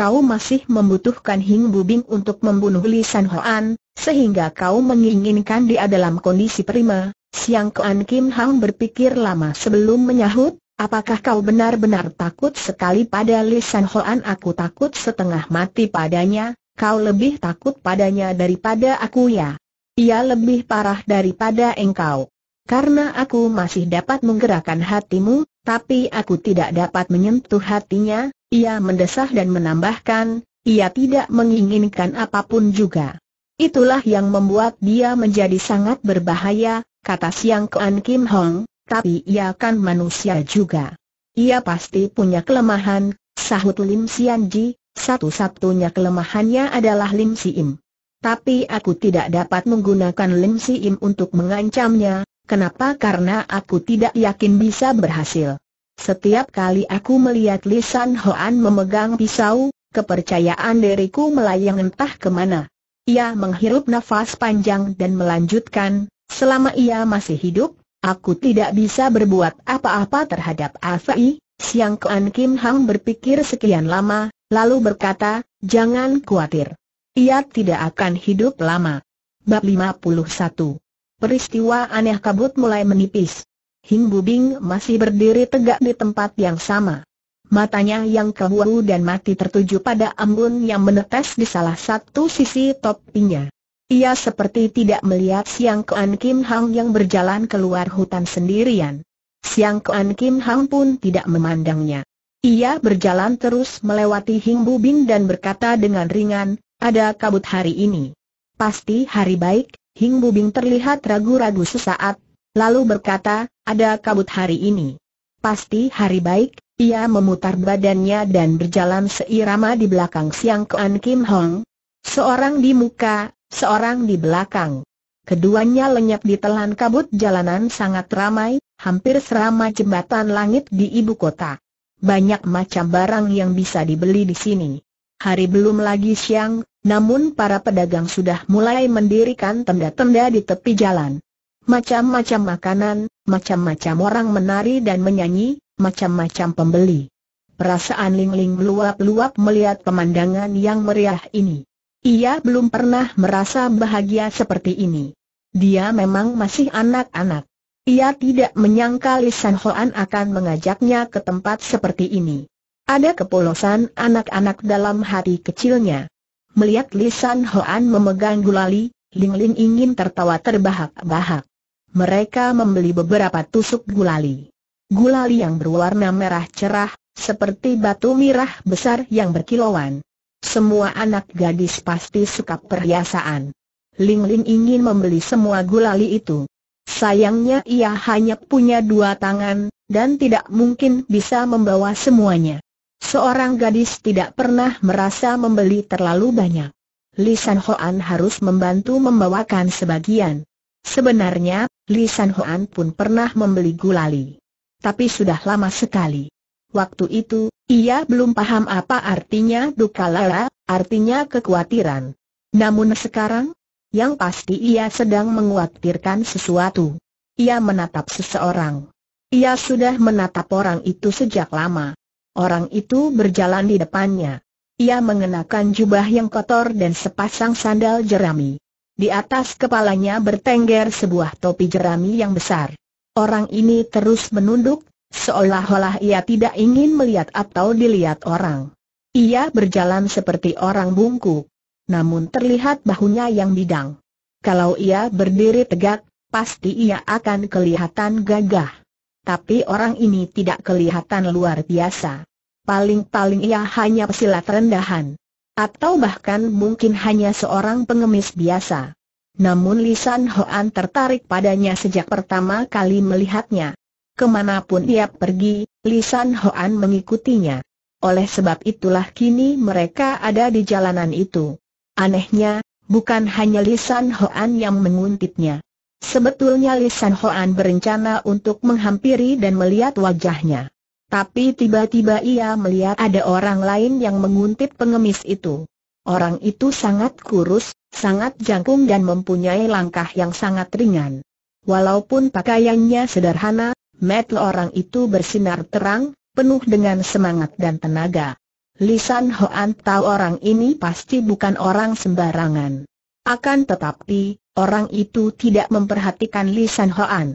kau masih membutuhkan Hing Bubing untuk membunuh Li San Hoan, sehingga kau menginginkan dia dalam kondisi prima. Siang Kuan Kim Hang berpikir lama sebelum menyahut, apakah kau benar-benar takut sekali pada Li San Hoan? Aku takut setengah mati padanya, kau lebih takut padanya daripada aku ya. Ia lebih parah daripada engkau. Karena aku masih dapat menggerakkan hatimu, tapi aku tidak dapat menyentuh hatinya, ia mendesah dan menambahkan, ia tidak menginginkan apapun juga. Itulah yang membuat dia menjadi sangat berbahaya, kata Siang Kean Kim Hong, tapi ia kan manusia juga. Ia pasti punya kelemahan, sahut Lim Sian Ji, satu-satunya kelemahannya adalah Lim Si Im. Tapi aku tidak dapat menggunakan Lim Si Im untuk mengancamnya, kenapa? Karena aku tidak yakin bisa berhasil. Setiap kali aku melihat lisan Hoan memegang pisau, kepercayaan diriku melayang entah kemana. Ia menghirup nafas panjang dan melanjutkan, selama ia masih hidup, aku tidak bisa berbuat apa-apa terhadap Afai. Siang Kuan Kim Hang berpikir sekian lama, lalu berkata, jangan khawatir. Ia tidak akan hidup lama. Bab 51 Peristiwa aneh kabut mulai menipis. Hing Bubing masih berdiri tegak di tempat yang sama. Matanya yang kebuaru dan mati tertuju pada embun yang menetes di salah satu sisi topinya. Ia seperti tidak melihat Siang Kuan Kim Hang yang berjalan keluar hutan sendirian. Siang Kuan Kim Hang pun tidak memandangnya. Ia berjalan terus melewati Hing Bubing dan berkata dengan ringan, ada kabut hari ini. Pasti hari baik, Hing Bubing terlihat ragu-ragu sesaat, lalu berkata, ada kabut hari ini. Pasti hari baik, ia memutar badannya dan berjalan seirama di belakang Siang Kuan Kim Hong. Seorang di muka, seorang di belakang. Keduanya lenyap di telan kabut jalanan sangat ramai, hampir serama jembatan langit di ibu kota. Banyak macam barang yang bisa dibeli di sini. Hari belum lagi siang, namun para pedagang sudah mulai mendirikan tenda-tenda di tepi jalan. Macam-macam makanan, macam-macam orang menari dan menyanyi, macam-macam pembeli. Perasaan Ling Ling meluap-luap melihat pemandangan yang meriah ini. Ia belum pernah merasa bahagia seperti ini. Dia memang masih anak-anak. Ia tidak menyangka Li San Hoan akan mengajaknya ke tempat seperti ini. Ada kepolosan anak-anak dalam hati kecilnya. Melihat Li San Hoan memegang gulali, Ling Ling ingin tertawa terbahak-bahak mereka membeli beberapa tusuk gulali. Gulali yang berwarna merah cerah, seperti batu mirah besar yang berkilauan. Semua anak gadis pasti suka perhiasan. Ling Ling ingin membeli semua gulali itu. Sayangnya ia hanya punya dua tangan, dan tidak mungkin bisa membawa semuanya. Seorang gadis tidak pernah merasa membeli terlalu banyak. Lisan Hoan harus membantu membawakan sebagian. Sebenarnya, Li San Hoan pun pernah membeli gulali. Tapi sudah lama sekali. Waktu itu, ia belum paham apa artinya duka dukalara, artinya kekhawatiran. Namun sekarang, yang pasti ia sedang menguatirkan sesuatu. Ia menatap seseorang. Ia sudah menatap orang itu sejak lama. Orang itu berjalan di depannya. Ia mengenakan jubah yang kotor dan sepasang sandal jerami. Di atas kepalanya bertengger sebuah topi jerami yang besar. Orang ini terus menunduk, seolah-olah ia tidak ingin melihat atau dilihat orang. Ia berjalan seperti orang bungkuk, namun terlihat bahunya yang bidang. Kalau ia berdiri tegak, pasti ia akan kelihatan gagah. Tapi orang ini tidak kelihatan luar biasa. Paling-paling ia hanya pesilat rendahan atau bahkan mungkin hanya seorang pengemis biasa. Namun Lisan Hoan tertarik padanya sejak pertama kali melihatnya. Kemanapun ia pergi, Lisan Hoan mengikutinya. Oleh sebab itulah kini mereka ada di jalanan itu. Anehnya, bukan hanya Lisan Hoan yang menguntitnya. Sebetulnya Lisan Hoan berencana untuk menghampiri dan melihat wajahnya. Tapi tiba-tiba ia melihat ada orang lain yang menguntit pengemis itu. Orang itu sangat kurus, sangat jangkung dan mempunyai langkah yang sangat ringan. Walaupun pakaiannya sederhana, metel orang itu bersinar terang, penuh dengan semangat dan tenaga. Lisan Hoan tahu orang ini pasti bukan orang sembarangan. Akan tetapi, orang itu tidak memperhatikan Lisan Hoan.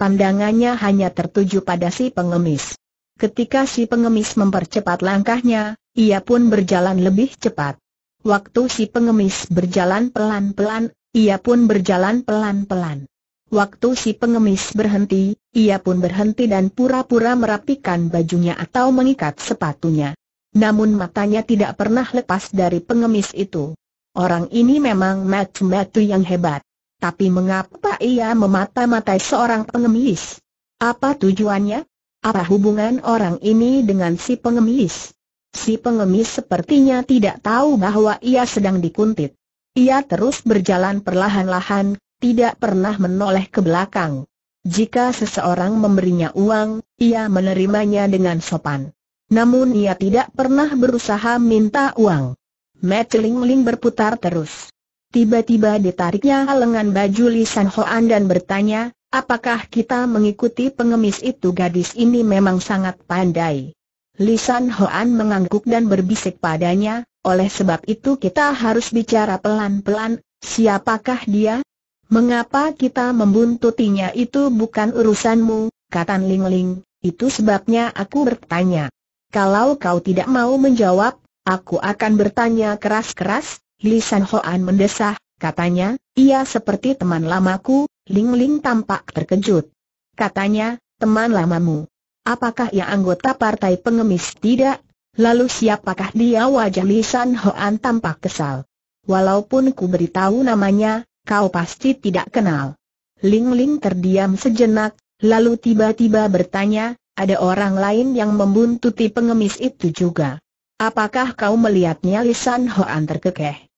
Pandangannya hanya tertuju pada si pengemis. Ketika si pengemis mempercepat langkahnya, ia pun berjalan lebih cepat. Waktu si pengemis berjalan pelan-pelan, ia pun berjalan pelan-pelan. Waktu si pengemis berhenti, ia pun berhenti dan pura-pura merapikan bajunya atau mengikat sepatunya. Namun matanya tidak pernah lepas dari pengemis itu. Orang ini memang matu-matu yang hebat. Tapi mengapa ia memata-matai seorang pengemis? Apa tujuannya? Apa hubungan orang ini dengan si pengemis? Si pengemis sepertinya tidak tahu bahwa ia sedang dikuntit. Ia terus berjalan perlahan-lahan, tidak pernah menoleh ke belakang. Jika seseorang memberinya uang, ia menerimanya dengan sopan. Namun ia tidak pernah berusaha minta uang. Matchling Ling berputar terus. Tiba-tiba ditariknya lengan baju Lisan San Hoan dan bertanya, apakah kita mengikuti pengemis itu gadis ini memang sangat pandai. Lisan San Hoan mengangguk dan berbisik padanya, oleh sebab itu kita harus bicara pelan-pelan, siapakah dia? Mengapa kita membuntutinya itu bukan urusanmu, kata Ling Ling, itu sebabnya aku bertanya. Kalau kau tidak mau menjawab, aku akan bertanya keras-keras, Li San Hoan mendesah, katanya, ia seperti teman lamaku, Ling Ling tampak terkejut. Katanya, teman lamamu. Apakah ia anggota partai pengemis tidak? Lalu siapakah dia wajah Li San Hoan tampak kesal. Walaupun ku beritahu namanya, kau pasti tidak kenal. Ling Ling terdiam sejenak, lalu tiba-tiba bertanya, ada orang lain yang membuntuti pengemis itu juga. Apakah kau melihatnya Lisan Hoan terkekeh?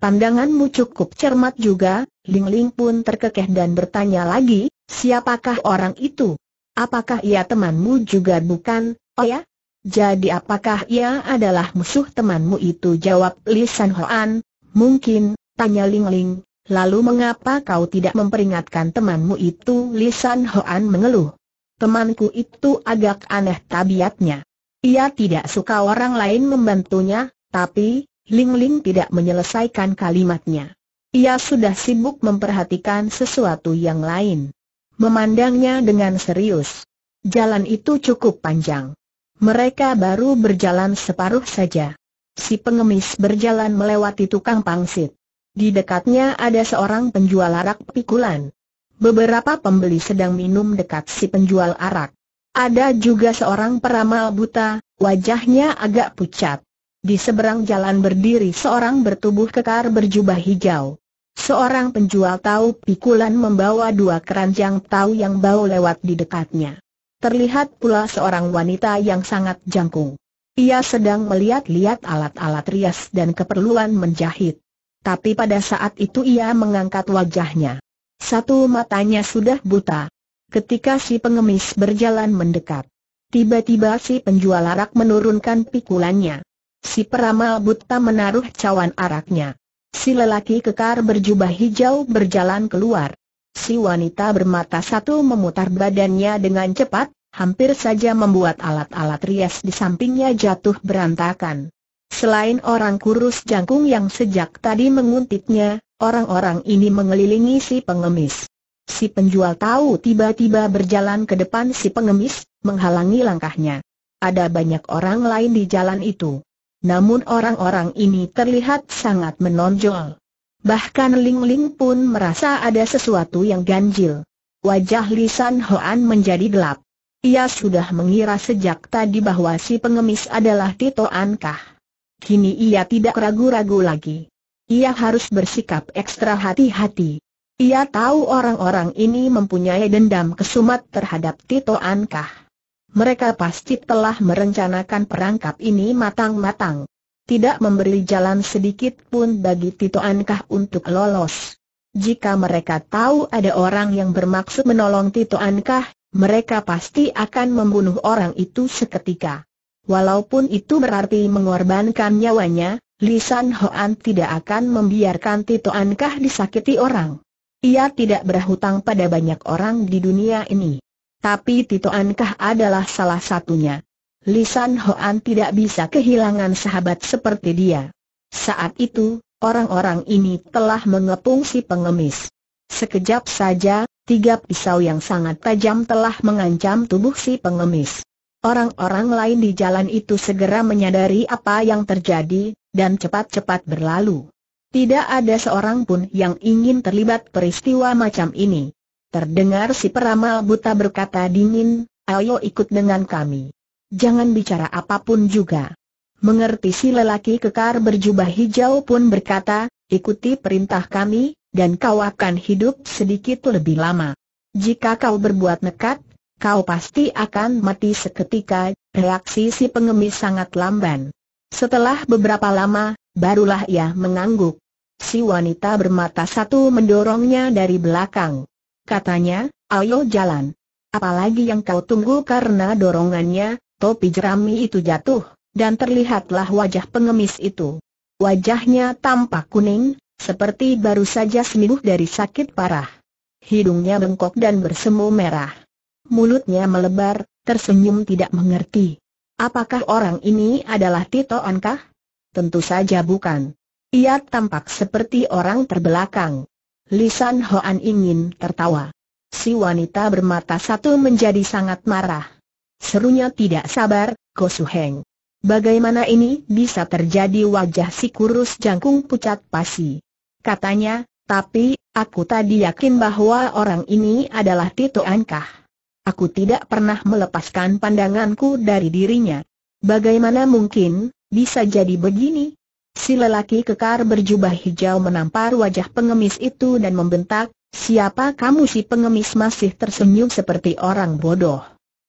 Pandanganmu cukup cermat juga, Ling Ling pun terkekeh dan bertanya lagi, siapakah orang itu? Apakah ia temanmu juga bukan, oh ya? Jadi apakah ia adalah musuh temanmu itu? Jawab Li San Hoan, mungkin, tanya Ling Ling. Lalu mengapa kau tidak memperingatkan temanmu itu? Li San Hoan mengeluh. Temanku itu agak aneh tabiatnya. Ia tidak suka orang lain membantunya, tapi, Ling Ling tidak menyelesaikan kalimatnya. Ia sudah sibuk memperhatikan sesuatu yang lain. Memandangnya dengan serius. Jalan itu cukup panjang. Mereka baru berjalan separuh saja. Si pengemis berjalan melewati tukang pangsit. Di dekatnya ada seorang penjual arak pikulan. Beberapa pembeli sedang minum dekat si penjual arak. Ada juga seorang peramal buta, wajahnya agak pucat. Di seberang jalan berdiri seorang bertubuh kekar berjubah hijau. Seorang penjual tahu pikulan membawa dua keranjang tahu yang bau lewat di dekatnya. Terlihat pula seorang wanita yang sangat jangkung. Ia sedang melihat-lihat alat-alat rias dan keperluan menjahit. Tapi pada saat itu ia mengangkat wajahnya. Satu matanya sudah buta. Ketika si pengemis berjalan mendekat, tiba-tiba si penjual arak menurunkan pikulannya. Si peramal buta menaruh cawan araknya. Si lelaki kekar berjubah hijau berjalan keluar. Si wanita bermata satu memutar badannya dengan cepat, hampir saja membuat alat-alat rias di sampingnya jatuh berantakan. Selain orang kurus jangkung yang sejak tadi menguntitnya, orang-orang ini mengelilingi si pengemis. Si penjual tahu tiba-tiba berjalan ke depan si pengemis, menghalangi langkahnya. Ada banyak orang lain di jalan itu. Namun orang-orang ini terlihat sangat menonjol. Bahkan Ling Ling pun merasa ada sesuatu yang ganjil. Wajah Lisan Hoan menjadi gelap. Ia sudah mengira sejak tadi bahwa si pengemis adalah Tito Ankah. Kini ia tidak ragu-ragu lagi. Ia harus bersikap ekstra hati-hati. Ia tahu orang-orang ini mempunyai dendam kesumat terhadap Tito Ankah mereka pasti telah merencanakan perangkap ini matang-matang. Tidak memberi jalan sedikit pun bagi Tito Ankah untuk lolos. Jika mereka tahu ada orang yang bermaksud menolong Tito Ankah, mereka pasti akan membunuh orang itu seketika. Walaupun itu berarti mengorbankan nyawanya, Lisan Hoan tidak akan membiarkan Tito Ankah disakiti orang. Ia tidak berhutang pada banyak orang di dunia ini tapi Tito Ankah adalah salah satunya. Lisan Hoan tidak bisa kehilangan sahabat seperti dia. Saat itu, orang-orang ini telah mengepung si pengemis. Sekejap saja, tiga pisau yang sangat tajam telah mengancam tubuh si pengemis. Orang-orang lain di jalan itu segera menyadari apa yang terjadi, dan cepat-cepat berlalu. Tidak ada seorang pun yang ingin terlibat peristiwa macam ini. Terdengar si peramal buta berkata dingin, ayo ikut dengan kami. Jangan bicara apapun juga. Mengerti si lelaki kekar berjubah hijau pun berkata, ikuti perintah kami, dan kau akan hidup sedikit lebih lama. Jika kau berbuat nekat, kau pasti akan mati seketika, reaksi si pengemis sangat lamban. Setelah beberapa lama, barulah ia mengangguk. Si wanita bermata satu mendorongnya dari belakang katanya, ayo jalan. Apalagi yang kau tunggu karena dorongannya, topi jerami itu jatuh, dan terlihatlah wajah pengemis itu. Wajahnya tampak kuning, seperti baru saja sembuh dari sakit parah. Hidungnya bengkok dan bersemu merah. Mulutnya melebar, tersenyum tidak mengerti. Apakah orang ini adalah Tito Ankah? Tentu saja bukan. Ia tampak seperti orang terbelakang. Lisan Hoan ingin tertawa. Si wanita bermata satu menjadi sangat marah. Serunya tidak sabar, Kosuheng. Bagaimana ini bisa terjadi wajah si kurus jangkung pucat pasi? Katanya, tapi, aku tadi yakin bahwa orang ini adalah Tito Ankah. Aku tidak pernah melepaskan pandanganku dari dirinya. Bagaimana mungkin, bisa jadi begini? Si lelaki kekar berjubah hijau menampar wajah pengemis itu dan membentak, siapa kamu si pengemis masih tersenyum seperti orang bodoh.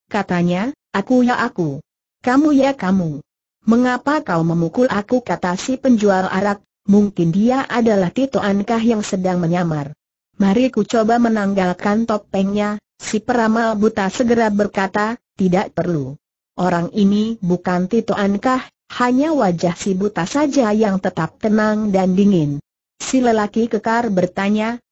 Katanya, aku ya aku. Kamu ya kamu. Mengapa kau memukul aku kata si penjual arak, mungkin dia adalah Tito Ankah yang sedang menyamar. Mari ku coba menanggalkan topengnya, si peramal buta segera berkata, tidak perlu. Orang ini bukan Tito Ankah, hanya wajah si buta saja yang tetap tenang dan dingin. Si lelaki kekar bertanya,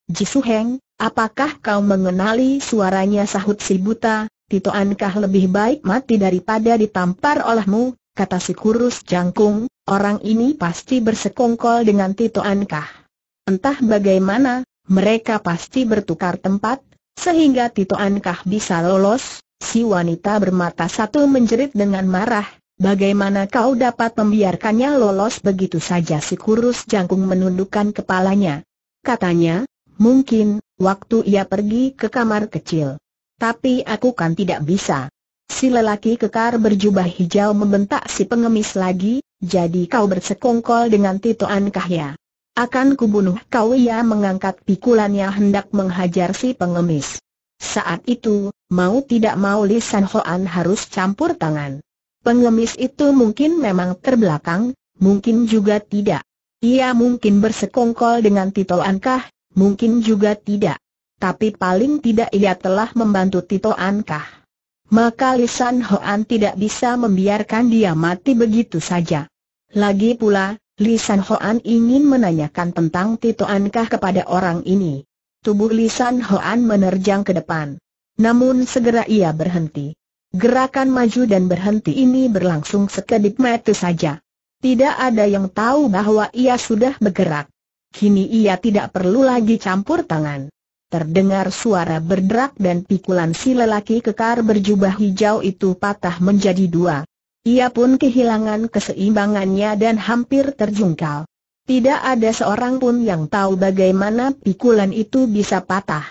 Heng, apakah kau mengenali suaranya sahut si buta, Titoankah lebih baik mati daripada ditampar olehmu, kata si kurus jangkung, orang ini pasti bersekongkol dengan Titoankah. Entah bagaimana, mereka pasti bertukar tempat, sehingga Titoankah bisa lolos, si wanita bermata satu menjerit dengan marah, Bagaimana kau dapat membiarkannya lolos begitu saja si kurus jangkung menundukkan kepalanya. Katanya, mungkin, waktu ia pergi ke kamar kecil. Tapi aku kan tidak bisa. Si lelaki kekar berjubah hijau membentak si pengemis lagi, jadi kau bersekongkol dengan Tito ya? Akan kubunuh kau ia mengangkat pikulannya hendak menghajar si pengemis. Saat itu, mau tidak mau Lisan Hoan harus campur tangan. Pengemis itu mungkin memang terbelakang, mungkin juga tidak. Ia mungkin bersekongkol dengan Tito Ankah, mungkin juga tidak. Tapi paling tidak ia telah membantu Tito Ankah. Maka Lisan Hoan tidak bisa membiarkan dia mati begitu saja. Lagi pula, Lisan Hoan ingin menanyakan tentang Tito Ankah kepada orang ini. Tubuh Lisan Hoan menerjang ke depan. Namun segera ia berhenti. Gerakan maju dan berhenti ini berlangsung sekedip mata saja. Tidak ada yang tahu bahwa ia sudah bergerak. Kini ia tidak perlu lagi campur tangan. Terdengar suara berderak dan pikulan si lelaki kekar berjubah hijau itu patah menjadi dua. Ia pun kehilangan keseimbangannya dan hampir terjungkal. Tidak ada seorang pun yang tahu bagaimana pikulan itu bisa patah.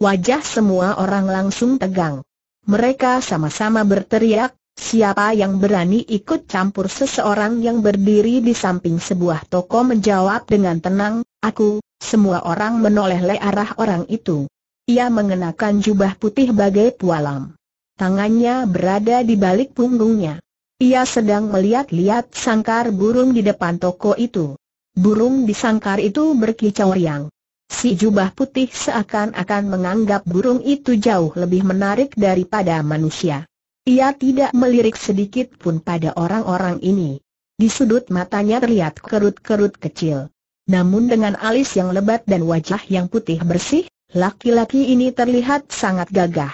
Wajah semua orang langsung tegang. Mereka sama-sama berteriak, siapa yang berani ikut campur seseorang yang berdiri di samping sebuah toko menjawab dengan tenang, aku, semua orang menoleh le arah orang itu. Ia mengenakan jubah putih bagai pualam. Tangannya berada di balik punggungnya. Ia sedang melihat-lihat sangkar burung di depan toko itu. Burung di sangkar itu berkicau riang. Si jubah putih seakan-akan menganggap burung itu jauh lebih menarik daripada manusia. Ia tidak melirik sedikit pun pada orang-orang ini. Di sudut matanya terlihat kerut-kerut kecil. Namun dengan alis yang lebat dan wajah yang putih bersih, laki-laki ini terlihat sangat gagah.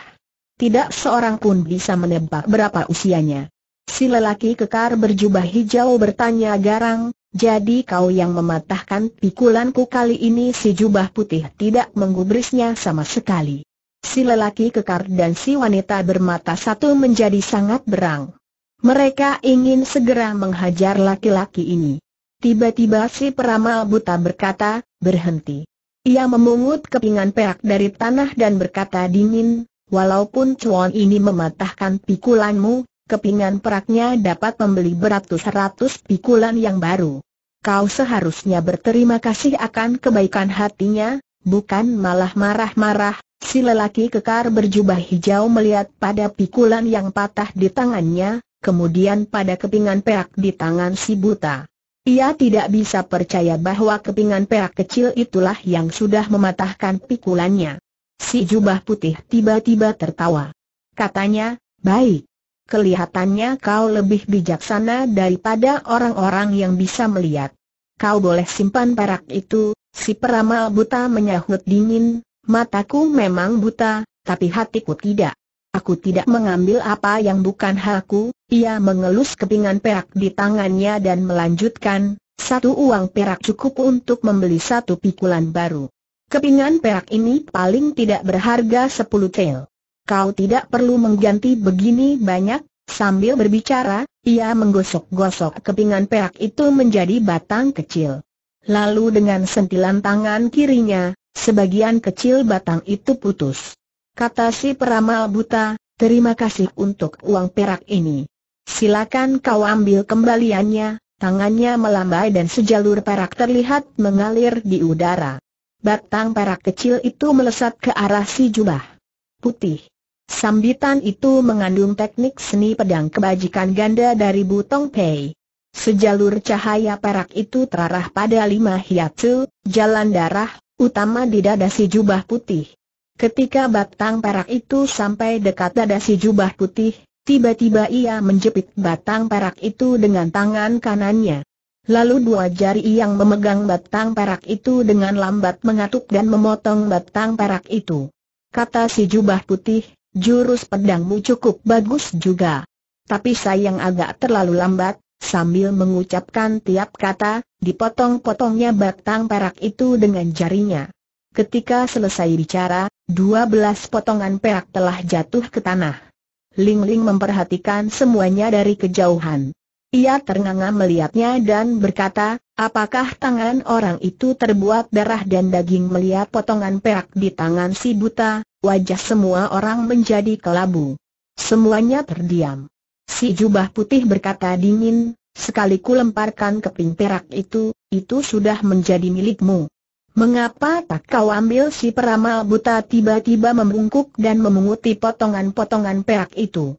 Tidak seorang pun bisa menebak berapa usianya. Si lelaki kekar berjubah hijau bertanya garang, jadi kau yang mematahkan pikulanku kali ini si jubah putih tidak menggubrisnya sama sekali. Si lelaki kekar dan si wanita bermata satu menjadi sangat berang. Mereka ingin segera menghajar laki-laki ini. Tiba-tiba si peramal buta berkata, berhenti. Ia memungut kepingan perak dari tanah dan berkata dingin, walaupun cuan ini mematahkan pikulanmu, kepingan peraknya dapat membeli beratus-ratus pikulan yang baru. Kau seharusnya berterima kasih akan kebaikan hatinya, bukan malah marah-marah, si lelaki kekar berjubah hijau melihat pada pikulan yang patah di tangannya, kemudian pada kepingan perak di tangan si buta. Ia tidak bisa percaya bahwa kepingan perak kecil itulah yang sudah mematahkan pikulannya. Si jubah putih tiba-tiba tertawa. Katanya, baik, Kelihatannya kau lebih bijaksana daripada orang-orang yang bisa melihat. Kau boleh simpan perak itu, si peramal buta menyahut dingin, mataku memang buta, tapi hatiku tidak. Aku tidak mengambil apa yang bukan hakku, ia mengelus kepingan perak di tangannya dan melanjutkan, satu uang perak cukup untuk membeli satu pikulan baru. Kepingan perak ini paling tidak berharga 10 tel kau tidak perlu mengganti begini banyak, sambil berbicara, ia menggosok-gosok kepingan perak itu menjadi batang kecil. Lalu dengan sentilan tangan kirinya, sebagian kecil batang itu putus. Kata si peramal buta, terima kasih untuk uang perak ini. Silakan kau ambil kembaliannya, tangannya melambai dan sejalur perak terlihat mengalir di udara. Batang perak kecil itu melesat ke arah si jubah putih. Sambitan itu mengandung teknik seni pedang kebajikan ganda dari Butong Pei. Sejalur cahaya perak itu terarah pada lima hiatsu, jalan darah, utama di dada si jubah putih. Ketika batang perak itu sampai dekat dada si jubah putih, tiba-tiba ia menjepit batang perak itu dengan tangan kanannya. Lalu dua jari yang memegang batang perak itu dengan lambat mengatup dan memotong batang perak itu. Kata si jubah putih, Jurus pedangmu cukup bagus juga. Tapi sayang agak terlalu lambat, sambil mengucapkan tiap kata, dipotong-potongnya batang perak itu dengan jarinya. Ketika selesai bicara, dua belas potongan perak telah jatuh ke tanah. Ling Ling memperhatikan semuanya dari kejauhan. Ia ternganga melihatnya dan berkata, apakah tangan orang itu terbuat darah dan daging melihat potongan perak di tangan si buta, wajah semua orang menjadi kelabu. Semuanya terdiam. Si jubah putih berkata dingin, sekali ku lemparkan keping perak itu, itu sudah menjadi milikmu. Mengapa tak kau ambil si peramal buta tiba-tiba membungkuk dan memunguti potongan-potongan perak itu?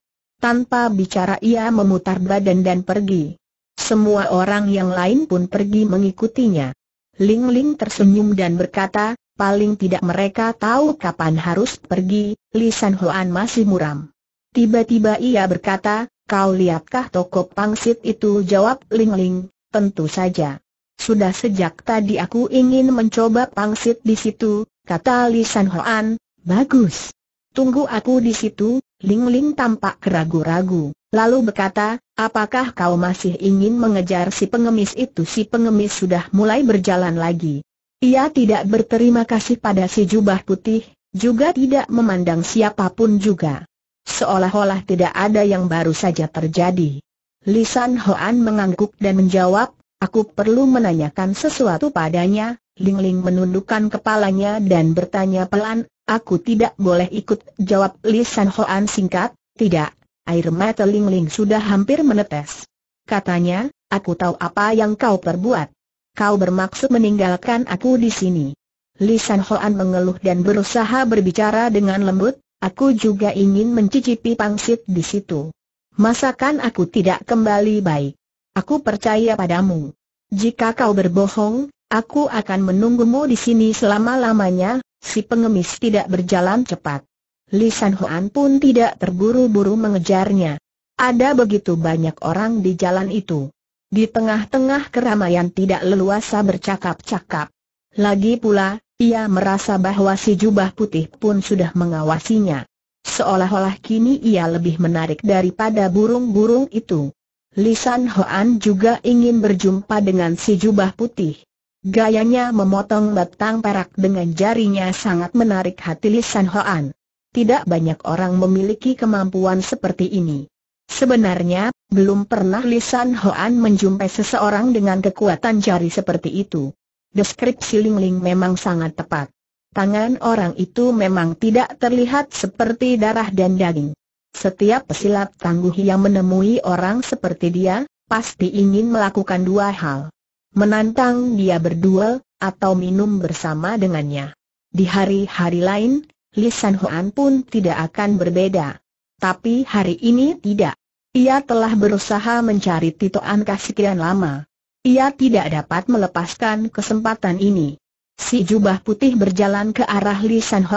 Tanpa bicara ia memutar badan dan pergi. Semua orang yang lain pun pergi mengikutinya. Ling Ling tersenyum dan berkata, paling tidak mereka tahu kapan harus pergi, Li Hoan masih muram. Tiba-tiba ia berkata, kau lihatkah toko pangsit itu jawab Ling Ling, tentu saja. Sudah sejak tadi aku ingin mencoba pangsit di situ, kata Li Hoan, bagus. Tunggu aku di situ, Ling Ling tampak keragu ragu lalu berkata, apakah kau masih ingin mengejar si pengemis itu? Si pengemis sudah mulai berjalan lagi. Ia tidak berterima kasih pada si jubah putih, juga tidak memandang siapapun juga. Seolah-olah tidak ada yang baru saja terjadi. Lisan Hoan mengangguk dan menjawab, aku perlu menanyakan sesuatu padanya, Lingling Ling menundukkan kepalanya dan bertanya pelan, aku tidak boleh ikut, jawab Li San Hoan singkat, tidak, air mata Lingling Ling sudah hampir menetes. Katanya, aku tahu apa yang kau perbuat. Kau bermaksud meninggalkan aku di sini. Li San Hoan mengeluh dan berusaha berbicara dengan lembut, aku juga ingin mencicipi pangsit di situ. Masakan aku tidak kembali baik. Aku percaya padamu. Jika kau berbohong, Aku akan menunggumu di sini selama-lamanya, si pengemis tidak berjalan cepat. Li San Huan pun tidak terburu-buru mengejarnya. Ada begitu banyak orang di jalan itu. Di tengah-tengah keramaian tidak leluasa bercakap-cakap. Lagi pula, ia merasa bahwa si jubah putih pun sudah mengawasinya. Seolah-olah kini ia lebih menarik daripada burung-burung itu. Lisan Huan juga ingin berjumpa dengan si jubah putih. Gayanya memotong batang perak dengan jarinya sangat menarik hati Lisan Hoan. Tidak banyak orang memiliki kemampuan seperti ini. Sebenarnya, belum pernah Lisan Hoan menjumpai seseorang dengan kekuatan jari seperti itu. Deskripsi Ling Ling memang sangat tepat. Tangan orang itu memang tidak terlihat seperti darah dan daging. Setiap pesilat tangguh yang menemui orang seperti dia, pasti ingin melakukan dua hal menantang dia berduel, atau minum bersama dengannya. Di hari-hari lain, Li San pun tidak akan berbeda. Tapi hari ini tidak. Ia telah berusaha mencari Tito Anka sekian lama. Ia tidak dapat melepaskan kesempatan ini. Si jubah putih berjalan ke arah Li San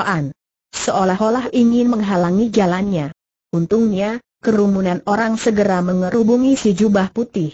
Seolah-olah ingin menghalangi jalannya. Untungnya, kerumunan orang segera mengerubungi si jubah putih.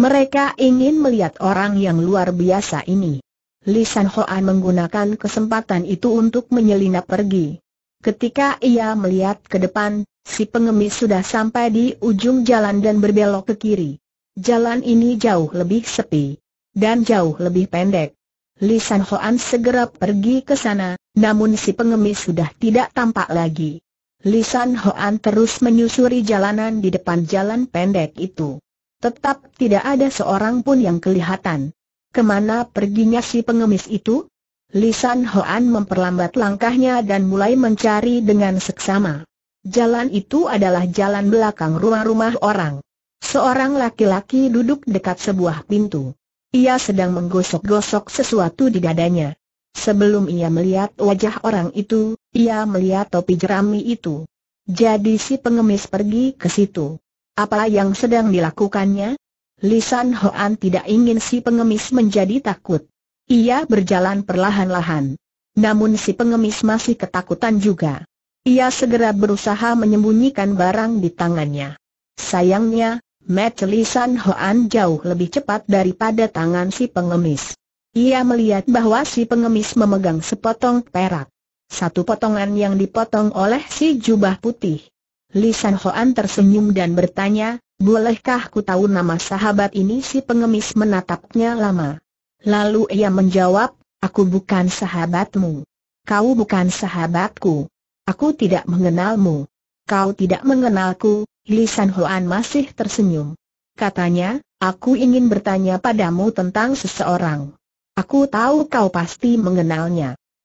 Mereka ingin melihat orang yang luar biasa ini. Li San Hoan menggunakan kesempatan itu untuk menyelinap pergi. Ketika ia melihat ke depan, si pengemis sudah sampai di ujung jalan dan berbelok ke kiri. Jalan ini jauh lebih sepi dan jauh lebih pendek. Li San Hoan segera pergi ke sana, namun si pengemis sudah tidak tampak lagi. Li San Hoan terus menyusuri jalanan di depan jalan pendek itu. Tetap tidak ada seorang pun yang kelihatan. Kemana perginya si pengemis itu? Lisan Hoan memperlambat langkahnya dan mulai mencari dengan seksama. Jalan itu adalah jalan belakang rumah-rumah orang. Seorang laki-laki duduk dekat sebuah pintu. Ia sedang menggosok-gosok sesuatu di dadanya. Sebelum ia melihat wajah orang itu, ia melihat topi jerami itu. Jadi si pengemis pergi ke situ. Apa yang sedang dilakukannya? Lisan Hoan tidak ingin si pengemis menjadi takut. Ia berjalan perlahan-lahan. Namun si pengemis masih ketakutan juga. Ia segera berusaha menyembunyikan barang di tangannya. Sayangnya, Mat Lisan Hoan jauh lebih cepat daripada tangan si pengemis. Ia melihat bahwa si pengemis memegang sepotong perak. Satu potongan yang dipotong oleh si jubah putih. Lisan Hoan tersenyum dan bertanya, bolehkah ku tahu nama sahabat ini si pengemis menatapnya lama. Lalu ia menjawab, aku bukan sahabatmu. Kau bukan sahabatku. Aku tidak mengenalmu. Kau tidak mengenalku, lisan Hoan masih tersenyum. Katanya, aku ingin bertanya padamu tentang seseorang. Aku tahu kau pasti mengenalnya.